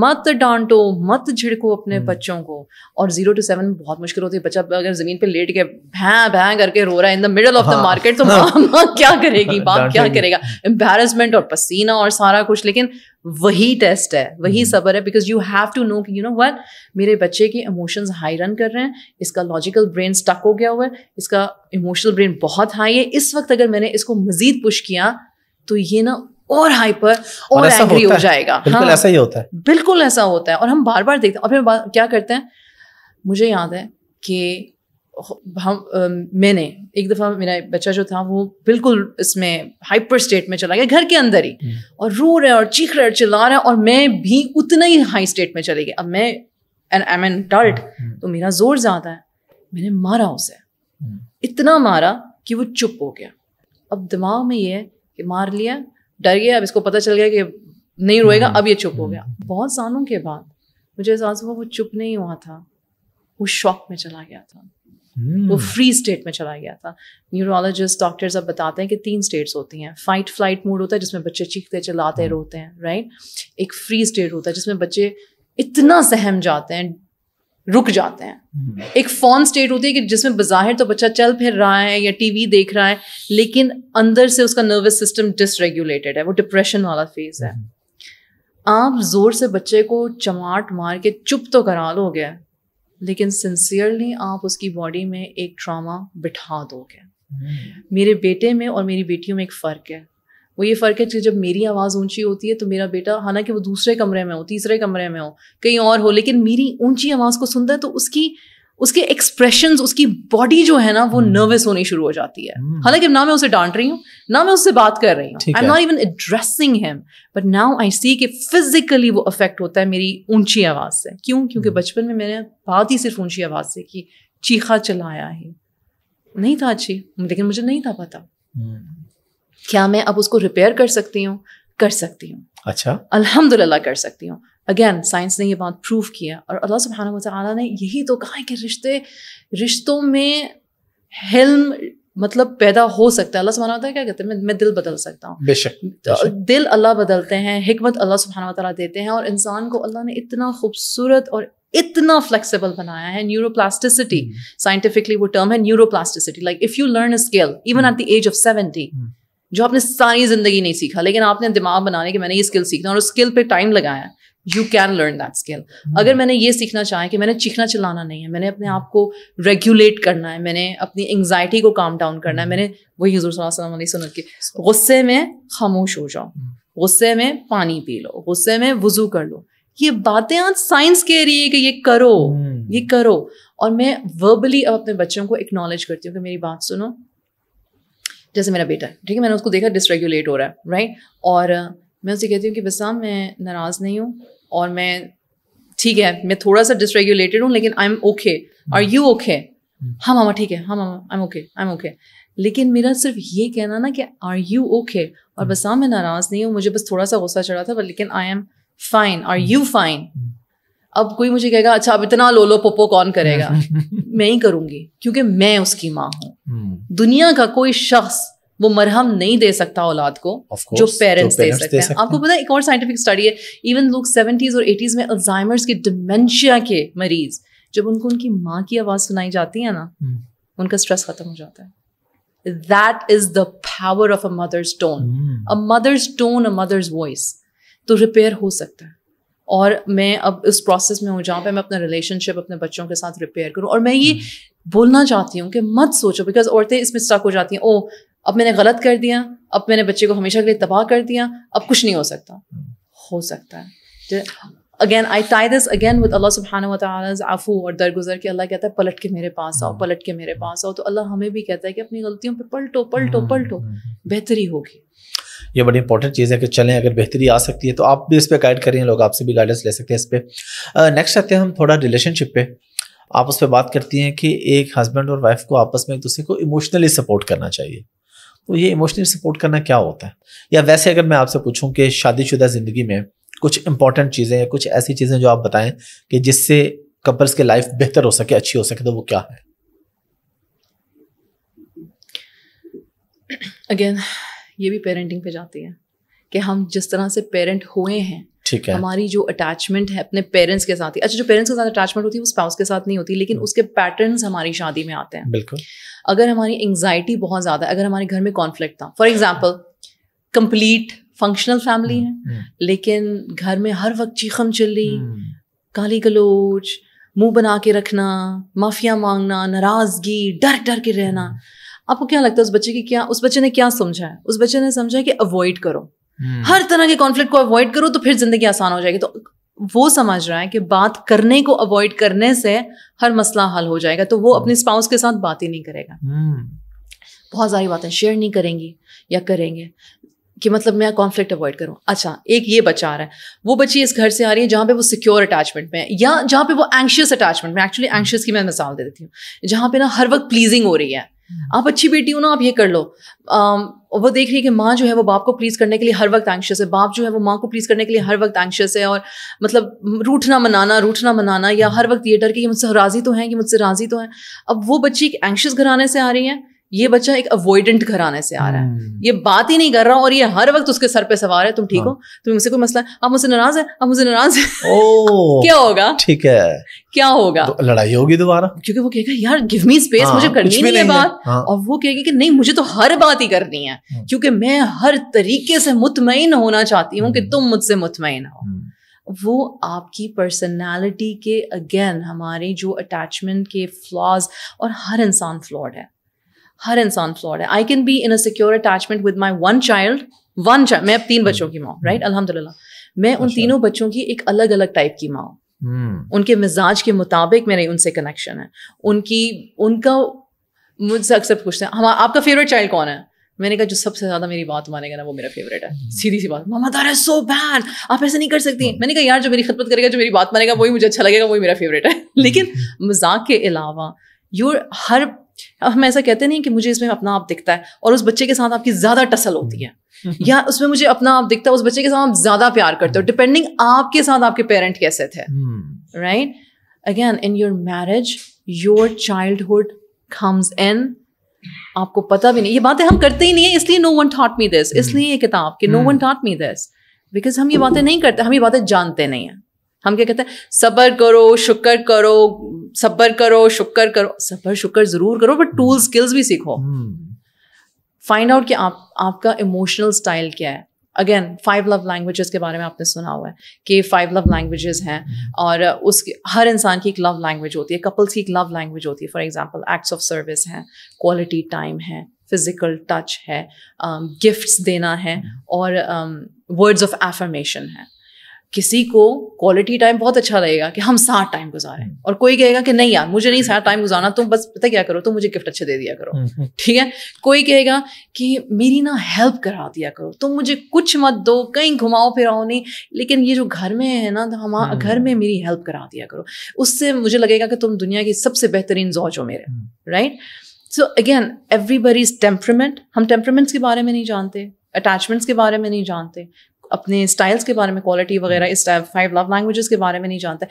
मत डांटो मत झिड़को अपने हम्म। बच्चों को और जीरो टू सेवन बहुत मुश्किल होती है बच्चा अगर जमीन पर लेट के भैं भैं करके रो रहा है in the middle of the market तो क्या करेगी [laughs] बाप क्या करेगा एम्बेरसमेंट और पसीना और सारा कुछ लेकिन वही टेस्ट है वही mm-hmm. सबर है because you have to know कि यू नो वट मेरे बच्चे के इमोशंस हाई रन कर रहे हैं इसका लॉजिकल ब्रेन स्टक हो गया हुआ है इसका इमोशनल ब्रेन बहुत हाई है इस वक्त अगर मैंने इसको मजीद पुश किया तो ये ना और हाइपर और एंग्री हो जाएगा बिल्कुल हाँ, ऐसा ही होता है बिल्कुल ऐसा होता है और हम बार बार देखते हैं और फिर क्या करते हैं मुझे याद है कि हम मैंने एक दफ़ा मेरा बच्चा जो था वो बिल्कुल इसमें हाइपर स्टेट में चला गया घर के अंदर ही हम्म। और रो रहा है और चीख रहा है चिल्ला रहा है और मैं भी उतना ही हाई स्टेट में चली गई अब मैं एन आई एन डल्ट तो मेरा जोर ज़्यादा है मैंने मारा उसे हम्म। इतना मारा कि वो चुप हो गया अब दिमाग में ये है कि मार लिया डर गया अब इसको पता चल गया कि नहीं रोएगा हम्म। अब ये चुप हो गया बहुत सालों के बाद मुझे एहसास हुआ वो चुप नहीं हुआ था वो शौक में चला गया था hmm. वो फ्री स्टेट में चला गया था न्यूरोलॉजिस्ट डॉक्टर्स अब बताते हैं कि तीन स्टेट्स होती हैं फाइट फ्लाइट मूड होता है जिसमें बच्चे चीखते चलाते hmm. रोते हैं राइट एक फ्री स्टेट होता है जिसमें बच्चे इतना सहम जाते हैं रुक जाते हैं hmm. एक फॉन स्टेट होती है कि जिसमें बाहिर तो बच्चा चल फिर रहा है या टीवी देख रहा है लेकिन अंदर से उसका नर्वस सिस्टम डिसरेगुलेटेड है वो डिप्रेशन वाला फेज है hmm. आप जोर से बच्चे को चमाट मार के चुप तो करा लोगे लेकिन सिंसियरली आप उसकी बॉडी में एक ट्रामा बिठा दोगे hmm. मेरे बेटे में और मेरी बेटियों में एक फ़र्क है वो ये फ़र्क है कि जब मेरी आवाज़ ऊंची होती है तो मेरा बेटा हालांकि वो दूसरे कमरे में हो तीसरे कमरे में हो कहीं और हो लेकिन मेरी ऊंची आवाज़ को सुनता है तो उसकी उसके एक्सप्रेशन उसकी बॉडी जो है ना वो नर्वस hmm. होनी शुरू हो जाती है hmm. हालांकि ना मैं उसे डांट रही हूँ ना मैं उससे बात कर रही हूँ I am not even addressing him but now I see कि फिजिकली वो अफेक्ट होता है मेरी ऊंची आवाज से क्यों क्योंकि hmm. बचपन में मैंने बात ही सिर्फ ऊंची आवाज से की चीखा चलाया है नहीं था अच्छी लेकिन मुझे नहीं था पता क्या मैं अब उसको रिपेयर कर सकती हूँ कर सकती हूँ अच्छा अल्हम्दुलिल्लाह कर सकती हूँ अगेन साइंस ने ये बात प्रूव किया और अल्लाह सुबहाना तला ने यही तो कहा है कि रिश्ते रिश्तों में हेल्म मतलब पैदा हो सकता है अल्लाह सुबहाना तला क्या कहते हैं मैं, मैं दिल बदल सकता हूँ बेशक तो दिल अल्लाह बदलते हैं हमत अल्लाह सुबहाना तला देते हैं और इंसान को अल्लाह ने इतना खूबसूरत और इतना फ्लेक्सिबल बनाया है न्यूरोप्लास्टिसिटी हम्म। साइंटिफिकली वो टर्म है neuroplasticity like if you learn a skill even at the age of seventy जो आपने सारी जिंदगी नहीं सीखा लेकिन आपने दिमाग बनाने की मैंने ये स्किल सीखना और उस स्किल पे टाइम लगाया you can learn that skill अगर मैंने ये सीखना चाहे कि मैंने चीखना चिल्लाना नहीं है मैंने अपने आप को रेगुलेट करना है मैंने अपनी एंगजाइटी को काम डाउन करना है hmm. मैंने वही हजूर सल्लल्लाहु की गुस्से में खामोश हो जाओ hmm. गुस्से में पानी पी लो गुस्से में वजू कर लो ये बातें आज साइंस कह रही है कि ये करो hmm. ये करो और मैं वर्बली अब अपने बच्चों को एक्नॉलेज करती हूँ कि मेरी बात सुनो जैसे मेरा बेटा ठीक है मैंने उसको देखा डिसरेगुलेट हो रहा है राइट और मैं उसे कहती हूँ कि बस मैं नाराज़ नहीं हूँ और मैं ठीक है मैं थोड़ा सा डिसरेगुलेटेड हूँ लेकिन I am okay are you okay हाँ मामा ठीक है हाँ मामा I am okay I am okay लेकिन मेरा सिर्फ ये कहना ना कि आर यू ओके और hmm. बस हाँ मैं नाराज़ नहीं हूँ मुझे बस थोड़ा सा गुस्सा चढ़ा था बट लेकिन I am fine are you fine अब कोई मुझे कहेगा अच्छा अब इतना लो लो पोपो कौन करेगा [laughs] मैं ही करूँगी क्योंकि मैं उसकी माँ हूँ hmm. दुनिया का कोई शख्स वो मरहम नहीं दे सकता औलाद को course, जो पेरेंट्स दे, दे सकते हैं आपको पता है एक और साइंटिफिक स्टडी है इवन लोग सेवेंटीज और एटीज में अल्जाइमर्स के डिमेंशिया के मरीज जब उनको उनकी माँ की आवाज़ सुनाई जाती है ना hmm. उनका स्ट्रेस खत्म हो जाता है that is the power of a mother's tone a mother's tone a mother's voice तो रिपेयर हो सकता है और मैं अब इस प्रोसेस में हूँ जहाँ पे मैं अपना रिलेशनशिप अपने बच्चों के साथ रिपेयर करूँ और मैं ये hmm. बोलना चाहती हूँ कि मत सोचो बिकॉज औरतें इसमें स्टक हो जाती हैं ओ अब मैंने गलत कर दिया अब मैंने बच्चे को हमेशा के लिए तबाह कर दिया अब कुछ नहीं हो सकता हो सकता है again I tie this again with Allah सुबहाना आफू और दरगुजर के अल्लाह कहता है पलट के मेरे पास आओ हाँ। पलट के मेरे पास आओ तो अल्लाह हमें भी कहता है कि अपनी गलतियों पर पलटो पलटो हम्म, पलटो हम्म, हम्म। बेहतरी होगी ये बड़ी इंपॉर्टेंट चीज़ है कि चलें अगर बेहतरी आ सकती है तो आप भी इस पर गाइड करें लोग आपसे भी गाइडेंस ले सकते हैं इस पर नेक्स्ट आते हैं हम थोड़ा रिलेशनशिप पे आप उस पर बात करती हैं कि एक हस्बैंड और वाइफ को आपस में एक दूसरे को इमोशनली सपोर्ट करना चाहिए तो ये इमोशनली सपोर्ट करना क्या होता है या वैसे अगर मैं आपसे पूछूं कि शादीशुदा ज़िंदगी में कुछ इंपॉर्टेंट चीज़ें या कुछ ऐसी चीज़ें जो आप बताएं कि जिससे कपल्स के लाइफ बेहतर हो सके अच्छी हो सके तो वो क्या है अगेन ये भी पेरेंटिंग पे जाती है कि हम जिस तरह से पेरेंट हुए हैं ठीक है हमारी जो अटैचमेंट है अपने पेरेंट्स के साथ ही अच्छा जो पेरेंट्स के साथ अटैचमेंट होती है वो स्पाउस के साथ नहीं होती लेकिन हम्म। उसके पैटर्न हमारी शादी में आते हैं बिल्कुल अगर हमारी एंगजाइटी बहुत ज़्यादा अगर हमारे घर में कॉन्फ्लिक्ट था for example complete functional family है हम्म। लेकिन घर में हर वक्त चीखम चिल्ली हम्म। काली गलोच मुंह बना के रखना माफिया मांगना नाराजगी डर डर के रहना आपको क्या लगता है उस बच्चे की क्या उस बच्चे ने क्या समझा है उस बच्चे ने समझा है कि अवॉइड करो हम्म। हर तरह के कॉन्फ्लिक्ट को अवॉइड करो तो फिर जिंदगी आसान हो जाएगी तो वो समझ रहा है कि बात करने को अवॉइड करने से हर मसला हल हो जाएगा तो वो हम्म। अपने स्पाउस के साथ बात ही नहीं करेगा हम्म। बहुत सारी बातें शेयर नहीं करेंगी या करेंगे कि मतलब मैं कॉन्फ्लिक्ट अवॉइड करूं अच्छा एक ये बच्चा आ रहा है वो बच्ची इस घर से आ रही है जहां पे वो सिक्योर अटैचमेंट में है या जहां पे वो एंशियस अटैचमेंट में एक्चुअली एंशियस की मैं मिसाल दे देती हूँ जहां पे ना हर वक्त प्लीजिंग हो रही है आप अच्छी बेटी हो ना आप ये कर लो आ, वो देख रही है कि माँ जो है वो बाप को प्लीज़ करने के लिए हर वक्त एंक्शियस है बाप जो है वो माँ को प्लीज़ करने के लिए हर वक्त एंक्शियस है और मतलब रूठना मनाना रूठना मनाना या हर वक्त ये डर कि मुझसे राज़ी तो हैं कि मुझसे राज़ी तो हैं अब वो बच्ची एक एंक्शियस घराने से आ रही है ये बच्चा एक अवॉइडेंट घराने से आ रहा है हम्म। ये बात ही नहीं कर रहा और ये हर वक्त उसके सर पे सवार है तुम ठीक हाँ। हो तुम्हें मुझसे कोई मसला है आप मुझसे नाराज है आप मुझसे नाराज है ओ, [laughs] क्या होगा ठीक है क्या होगा तो लड़ाई होगी दोबारा क्योंकि वो कहेगा यार गिव मी स्पेस हाँ, मुझे करनी नहीं है बात हाँ। और वो कहेगी कि नहीं मुझे तो हर बात ही करनी है हाँ। क्योंकि मैं हर तरीके से मुतमिन होना चाहती हूँ कि हम्म। तुम मुझसे मुतमिन हो हम्म। वो आपकी पर्सनालिटी के अगेन हमारे जो अटैचमेंट के फ्लॉज और हर इंसान फ्लॉड है हर इंसान फ्लॉड है I can be in a secure attachment with my one child one child मैं अब तीन hmm. बच्चों की माँ राइट hmm. अलहमदिल्ला मैं उन अच्छा। तीनों बच्चों की एक अलग अलग टाइप की माँ हूँ hmm. उनके मिजाज के मुताबिक मेरे उनसे कनेक्शन है उनकी उनका मुझसे अक्सर पूछते हैं हम आपका फेवरेट चाइल्ड कौन है मैंने कहा जो सबसे ज्यादा मेरी बात मानेगा ना वो मेरा फेवरेट है सीधी सी बात मामा दार सो बैन आप ऐसे नहीं कर सकती मैंने कहा यार जो मेरी खदमत करेगा जो मेरी बात मानेगा वही मुझे अच्छा लगेगा वही मेरा फेवरेट है लेकिन मजाक के अलावा योर हर हम ऐसा कहते नहीं कि मुझे इसमें अपना आप दिखता है और उस बच्चे के साथ आपकी ज़्यादा टसल होती है [laughs] या उसमें मुझे अपना आप दिखता है उस बच्चे के साथ आप ज़्यादा प्यार करते हो डिपेंडिंग [laughs] आपके साथ आपके पेरेंट कैसे थे right again in your marriage your childhood comes in आपको पता भी नहीं ये बातें हम करते ही नहीं है इसलिए no one taught me this इसलिए ये किताब कि no one taught me this because हम ये बातें नहीं करते हम ये बातें जानते नहीं है हम क्या कहते हैं सबर करो शुक्र करो सब्र करो शुक्र करो सबर शुक्र जरूर करो बट टूल स्किल्स भी सीखो फाइंड हम्म। आउट कि आप आपका इमोशनल स्टाइल क्या है अगेन फाइव लव लैंग्वेजेस के बारे में आपने सुना हुआ है कि फाइव लव लैंग्वेजेस हैं हम्म। और उस हर इंसान की एक लव लैंग्वेज होती है कपल्स की एक लव लैंग्वेज होती है for example acts of service हैं क्वालिटी टाइम है फिजिकल टच है गिफ्ट्स um, देना है हम्म। और वर्ड्स ऑफ एफर्मेशन है किसी को क्वालिटी टाइम बहुत अच्छा लगेगा कि हम साथ टाइम गुजारें हम्म। और कोई कहेगा कि नहीं यार मुझे नहीं हम्म। साथ टाइम गुजारना तुम बस पता क्या करो तुम मुझे गिफ्ट अच्छे दे दिया करो हम्म, ठीक है कोई कहेगा कि मेरी ना हेल्प करा दिया करो तुम मुझे कुछ मत दो कहीं घुमाओ फिराओ नहीं लेकिन ये जो घर में है ना तो हम घर में मेरी हेल्प करा दिया करो उससे मुझे लगेगा कि तुम दुनिया की सबसे बेहतरीन जौज हो मेरे right so again everybody is temperament हम टेम्परमेंट्स के बारे में नहीं जानते अटैचमेंट्स के बारे में नहीं जानते अपने स्टाइल्स के बारे में क्वालिटी वगैरह इस फाइव लव लैंग्वेजेस के बारे में नहीं जानता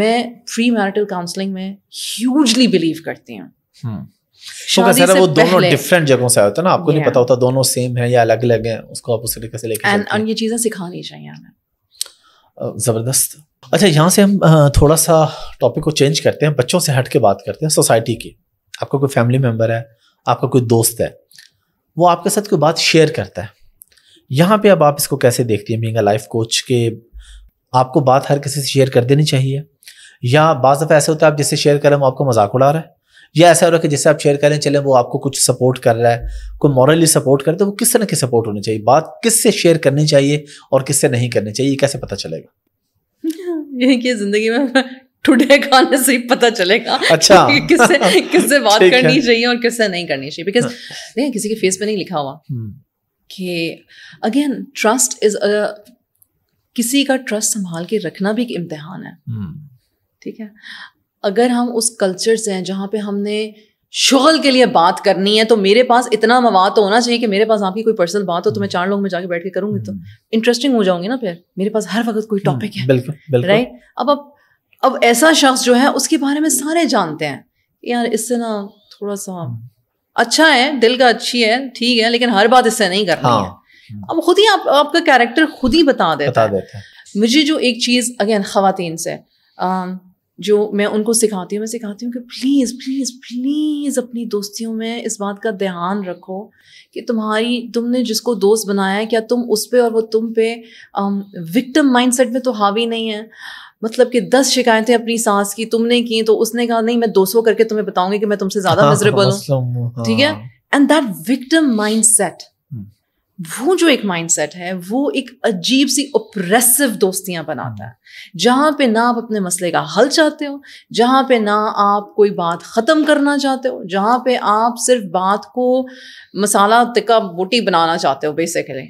मैं प्री मैरिटल काउंसलिंग में ह्यूजली बिलीव करती हूँ हम्म। तो सर वो दोनों डिफरेंट जगहों से आते हैं ना आपको नहीं पता होता दोनों सेम है या अलग अलग हैं उसको आप उस तरीके से लेके एंड ये चीज़ें सिखानी चाहिए हमें ज़बरदस्त अच्छा यहाँ से हम थोड़ा सा टॉपिक को चेंज करते हैं बच्चों से हट के बात करते हैं सोसाइटी की आपका कोई फैमिली मेम्बर है आपका कोई दोस्त है वो आपके साथ कोई बात शेयर करता है यहाँ पे अब आप इसको कैसे देखती हैं बींग लाइफ कोच के आपको बात हर किसी से शेयर कर देनी चाहिए या बाज़ दफ़ा ऐसे होता है आप जिससे शेयर करें वो आपको मजाक उड़ा रहा है या ऐसा हो रहा है कि जिससे आप शेयर करें चलें वो आपको कुछ सपोर्ट कर रहा है कोई मॉरली सपोर्ट करे तो वो किस तरह की सपोर्ट होनी चाहिए बात किससे शेयर करनी चाहिए और किससे नहीं करनी चाहिए कैसे पता चलेगा [laughs] यही कि जिंदगी में टुडे खाने से ही पता चलेगा अच्छा [laughs] किससे किससे बात करनी चाहिए और किससे नहीं करनी चाहिए बिकॉज हाँ। देखिए किसी के फेस पे नहीं लिखा हुआ हम्म। कि अगेन ट्रस्ट इज अ किसी का ट्रस्ट संभाल के रखना भी एक इम्तहान है हम्म। ठीक hmm. है अगर हम उस कल्चर से हैं जहाँ पे हमने शोहल के लिए बात करनी है तो मेरे पास इतना मवाद तो होना चाहिए कि मेरे पास आपकी कोई पर्सनल बात हो तो मैं हम्म। चार लोग में जाके बैठ के करूंगी तो इंटरेस्टिंग हम्म। हो जाऊंगी ना फिर मेरे पास हर वक्त कोई टॉपिक है बिल्कुल राइट अब अब अब ऐसा शख्स जो है उसके बारे में सारे जानते हैं यार इससे ना थोड़ा सा अच्छा है दिल का अच्छी है ठीक है लेकिन हर बात इससे नहीं करना हाँ। है अब खुद ही आप, आपका कैरेक्टर खुद ही बता देता, बता देता है।, है मुझे जो एक चीज़ अगेन खातन से जो मैं उनको सिखाती हूँ मैं सिखाती हूँ कि प्लीज़ प्लीज़ प्लीज़ अपनी दोस्तियों में इस बात का ध्यान रखो कि तुम्हारी तुमने जिसको दोस्त बनाया है क्या तुम उस पर और वो तुम पे विक्टिम माइंडसेट में तो हावी नहीं है मतलब कि दस शिकायतें अपनी सांस की तुमने की तो उसने कहा नहीं मैं दो सौ करके तुम्हें बताऊंगी कि मैं तुमसे ज्यादा मेजरेबल हाँ, हूँ हाँ। ठीक है and that victim mindset वो जो एक माइंडसेट है वो एक अजीब सी ओप्रेसिव दोस्तियां बनाता है हम्म। जहां पे ना आप अपने मसले का हल चाहते हो जहां पे ना आप कोई बात ख़त्म करना चाहते हो जहाँ पे आप सिर्फ बात को मसाला तिक्का बोटी बनाना चाहते हो बेसिकली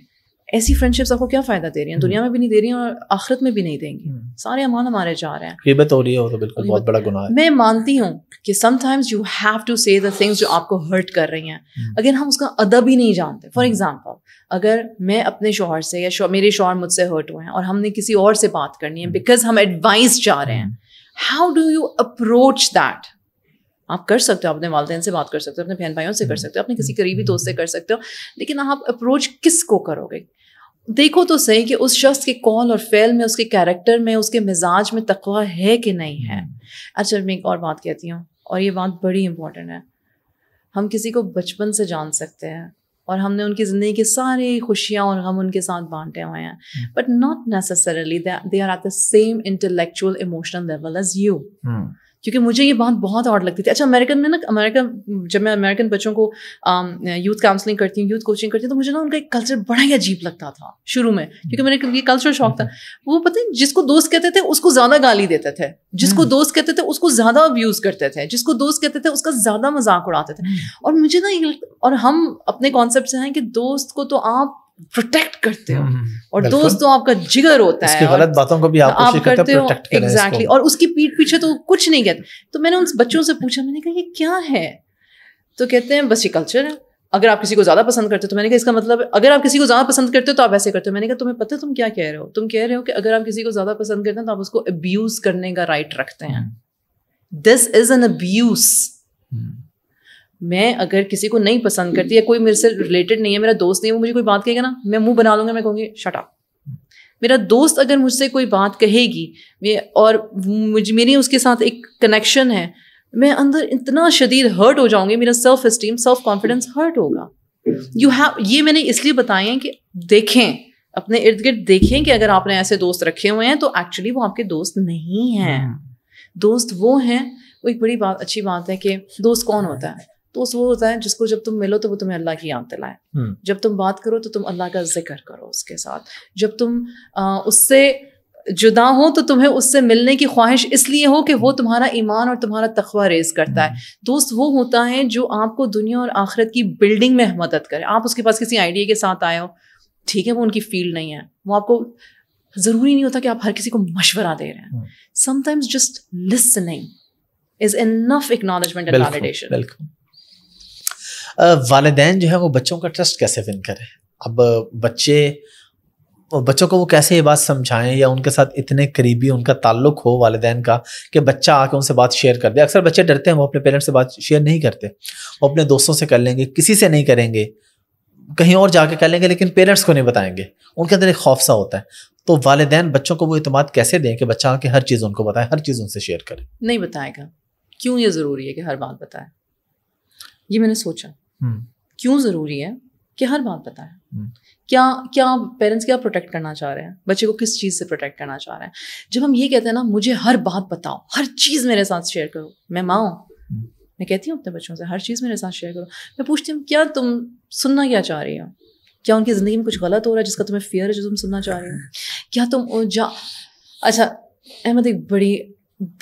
ऐसी फ्रेंडशिप्स आपको क्या फायदा दे रही हैं हम्म। दुनिया में भी नहीं दे रही हैं और आखिरत में भी नहीं देंगी हम्म। सारे अमान हमारे जा रहे हैं तो हो रही है तो बिल्कुल बहुत बड़ा गुनाह है मैं मानती हूँ कि sometimes you have to say the things जो आपको हर्ट कर रही हैं हम्म। अगर हम उसका अदब ही नहीं जानते फॉर एग्जाम्पल अगर मैं अपने शोहर से या मेरे शोहर मुझसे हर्ट हुए हैं और हमने किसी और से बात करनी है बिकॉज हम एडवाइस चाह रहे हैं how do you approach that आप कर सकते हो अपने वालदेन से बात कर सकते हो अपने बहन भाइयों से कर सकते हो अपने किसी करीबी दोस्त से कर सकते हो लेकिन आप अप्रोच किस को करोगे देखो तो सही कि उस शख्स के कॉल और फेल में उसके कैरेक्टर में उसके मिजाज में तकवा है कि नहीं है हम्म। अच्छा मैं एक और बात कहती हूँ और ये बात बड़ी इम्पॉर्टेंट है हम किसी को बचपन से जान सकते हैं और हमने उनकी ज़िंदगी के सारी खुशियाँ और हम उनके साथ बांटे हुए हैं but not necessarily they are at the same intellectual emotional level as you क्योंकि मुझे ये बात बहुत और लगती थी अच्छा अमेरिकन में ना अमेरिकन जब मैं अमेरिकन बच्चों को यूथ um, काउंसलिंग करती हूँ यूथ कोचिंग करती हूँ तो मुझे ना उनका एक कल्चर बड़ा ही अजीब लगता था शुरू में क्योंकि मेरे ये कल्चर शौक था वो पता है जिसको दोस्त कहते थे उसको ज़्यादा गाली देते थे जिसको हम्म। दोस्त कहते थे उसको ज़्यादा अब्यूज़ करते थे जिसको दोस्त कहते थे उसका ज़्यादा मजाक उड़ाते थे हम्म। और मुझे ना और हम अपने कॉन्सेप्ट से हैं कि दोस्त को तो आप प्रोटेक्ट करते हो हम्म, हम्म, और दोस्तों तो आपका जिगर होता है गलत बातों को भी आप, आप करते हो एग्जैक्टली और उसकी पीठ पीछे तो कुछ नहीं कहते तो मैंने उन बच्चों से पूछा मैंने कहा ये क्या है तो कहते हैं बस ये कल्चर है अगर आप किसी को ज़्यादा पसंद करते हो तो मैंने कहा इसका मतलब अगर आप किसी को ज़्यादा पसंद करते हो तो आप ऐसे करते हो मैंने कहा तुम्हें पता है तुम क्या कह रहे हो तुम कह रहे हो कि अगर आप किसी को ज़्यादा पसंद करते हैं तो आप उसको अब्यूज़ करने का राइट रखते हैं दिस इज़ एन अब्यूज़ मैं अगर किसी को नहीं पसंद करती या कोई मेरे से रिलेटेड नहीं है मेरा दोस्त नहीं है वो मुझे कोई बात कहेगा ना मैं मुंह बना लूंगा मैं कहूँगी शटा मेरा दोस्त अगर मुझसे कोई बात कहेगी और मुझ मेरी उसके साथ एक कनेक्शन है मैं अंदर इतना शदीद हर्ट हो जाऊंगी मेरा self esteem self confidence hurt होगा यू हैव ये मैंने इसलिए बताया कि देखें अपने इर्द गिर्द देखें कि अगर आपने ऐसे दोस्त रखे हुए हैं तो एक्चुअली वो आपके दोस्त नहीं हैं हम्म। दोस्त वो हैं वो एक बड़ी बात अच्छी बात है कि दोस्त कौन होता है तो उस वो होता है जिसको जब तुम मिलो तो वो तुम्हें अल्लाह की याद दिलाए हम्म। जब तुम बात करो तो तुम अल्लाह का जिक्र करो उसके साथ जब तुम आ, उससे जुदा हो तो तुम्हें उससे मिलने की ख्वाहिश इसलिए हो कि वो तुम्हारा ईमान और तुम्हारा तखवा रेज करता है हम्म। दोस्त वो होता है जो आपको दुनिया और आखिरत की बिल्डिंग में मदद करे आप उसके पास किसी आइडिया के साथ आए हो ठीक है वो उनकी फील्ड नहीं है वो आपको ज़रूरी नहीं होता कि आप हर किसी को मशवरा दे रहे हैं sometimes just listening is enough acknowledgement and validation वालदे जो है वो बच्चों का ट्रस्ट कैसे विन करें अब बच्चे बच्चों को वो कैसे ये बात समझाएं या उनके साथ इतने करीबी उनका ताल्लुक हो वालदेन का कि बच्चा आके उनसे बात शेयर कर दे अक्सर बच्चे डरते हैं वो अपने पेरेंट्स से बात शेयर नहीं करते वो अपने दोस्तों से कर लेंगे किसी से नहीं करेंगे कहीं और जाके कर लेंगे लेकिन पेरेंट्स को नहीं बताएंगे उनके अंदर एक खौफ सा होता है तो वालदेन बच्चों को वो इतमाद कैसे दें कि बच्चा आके हर चीज़ उनको बताएं हर चीज़ उनसे शेयर करें नहीं बताएगा क्यों ये ज़रूरी है कि हर बात बताए ये मैंने सोचा हम्म। क्यों ज़रूरी है कि हर बात बताए हम्म। क्या क्या पेरेंट्स क्या प्रोटेक्ट करना चाह रहे हैं बच्चे को किस चीज़ से प्रोटेक्ट करना चाह रहे हैं जब हम ये कहते हैं ना मुझे हर बात बताओ हर चीज़ मेरे साथ शेयर करो मैं माँ हूँ हम्म। मैं कहती हूँ अपने बच्चों से हर चीज़ मेरे साथ शेयर करो मैं पूछती हूँ क्या तुम सुनना क्या चाह रही हो क्या उनकी ज़िंदगी में कुछ गलत हो रहा है जिसका तुम्हें फेयर है जो तुम सुनना चाह रही हो क्या तुम जा अच्छा अहमद एक बड़ी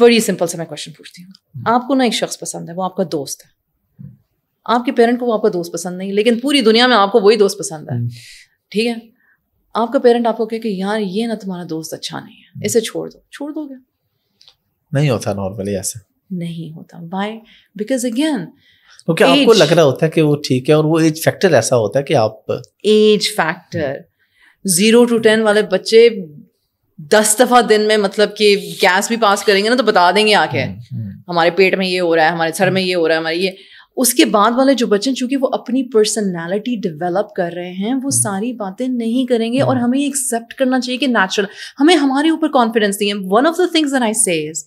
बड़ी सिंपल से मैं क्वेश्चन पूछती हूँ आपको ना एक शख्स पसंद है वो आपका दोस्त है आपके पेरेंट को वो आपका दोस्त पसंद नहीं लेकिन पूरी दुनिया में आपको वही दोस्त पसंद है हम्म। ठीक है आपका पेरेंट आपको कहे कि यार ये ना तुम्हारा दोस्त अच्छा नहीं है इसे छोड़ दो छोड़ दोगे नहीं होता नॉर्मली ऐसे नहीं होता बाय बिकॉज अगेन क्योंकि okay, आपको लग रहा होता है कि वो ठीक है और वो एज फैक्टर ऐसा होता है कि आप age factor zero to ten वाले बच्चे दस दफा दिन में मतलब कि गैस भी पास करेंगे ना तो बता देंगे आके हम्म, हम्म। हमारे पेट में ये हो रहा है हमारे सर में ये हो रहा है हमारे ये उसके बाद वाले जो बच्चे चूंकि वो अपनी पर्सनैलिटी डेवलप कर रहे हैं वो हम्म। सारी बातें नहीं करेंगे और हम्म। हमें एक्सेप्ट करना चाहिए कि नेचुरल हमें हमारे ऊपर कॉन्फिडेंस नहीं है one of the things that I says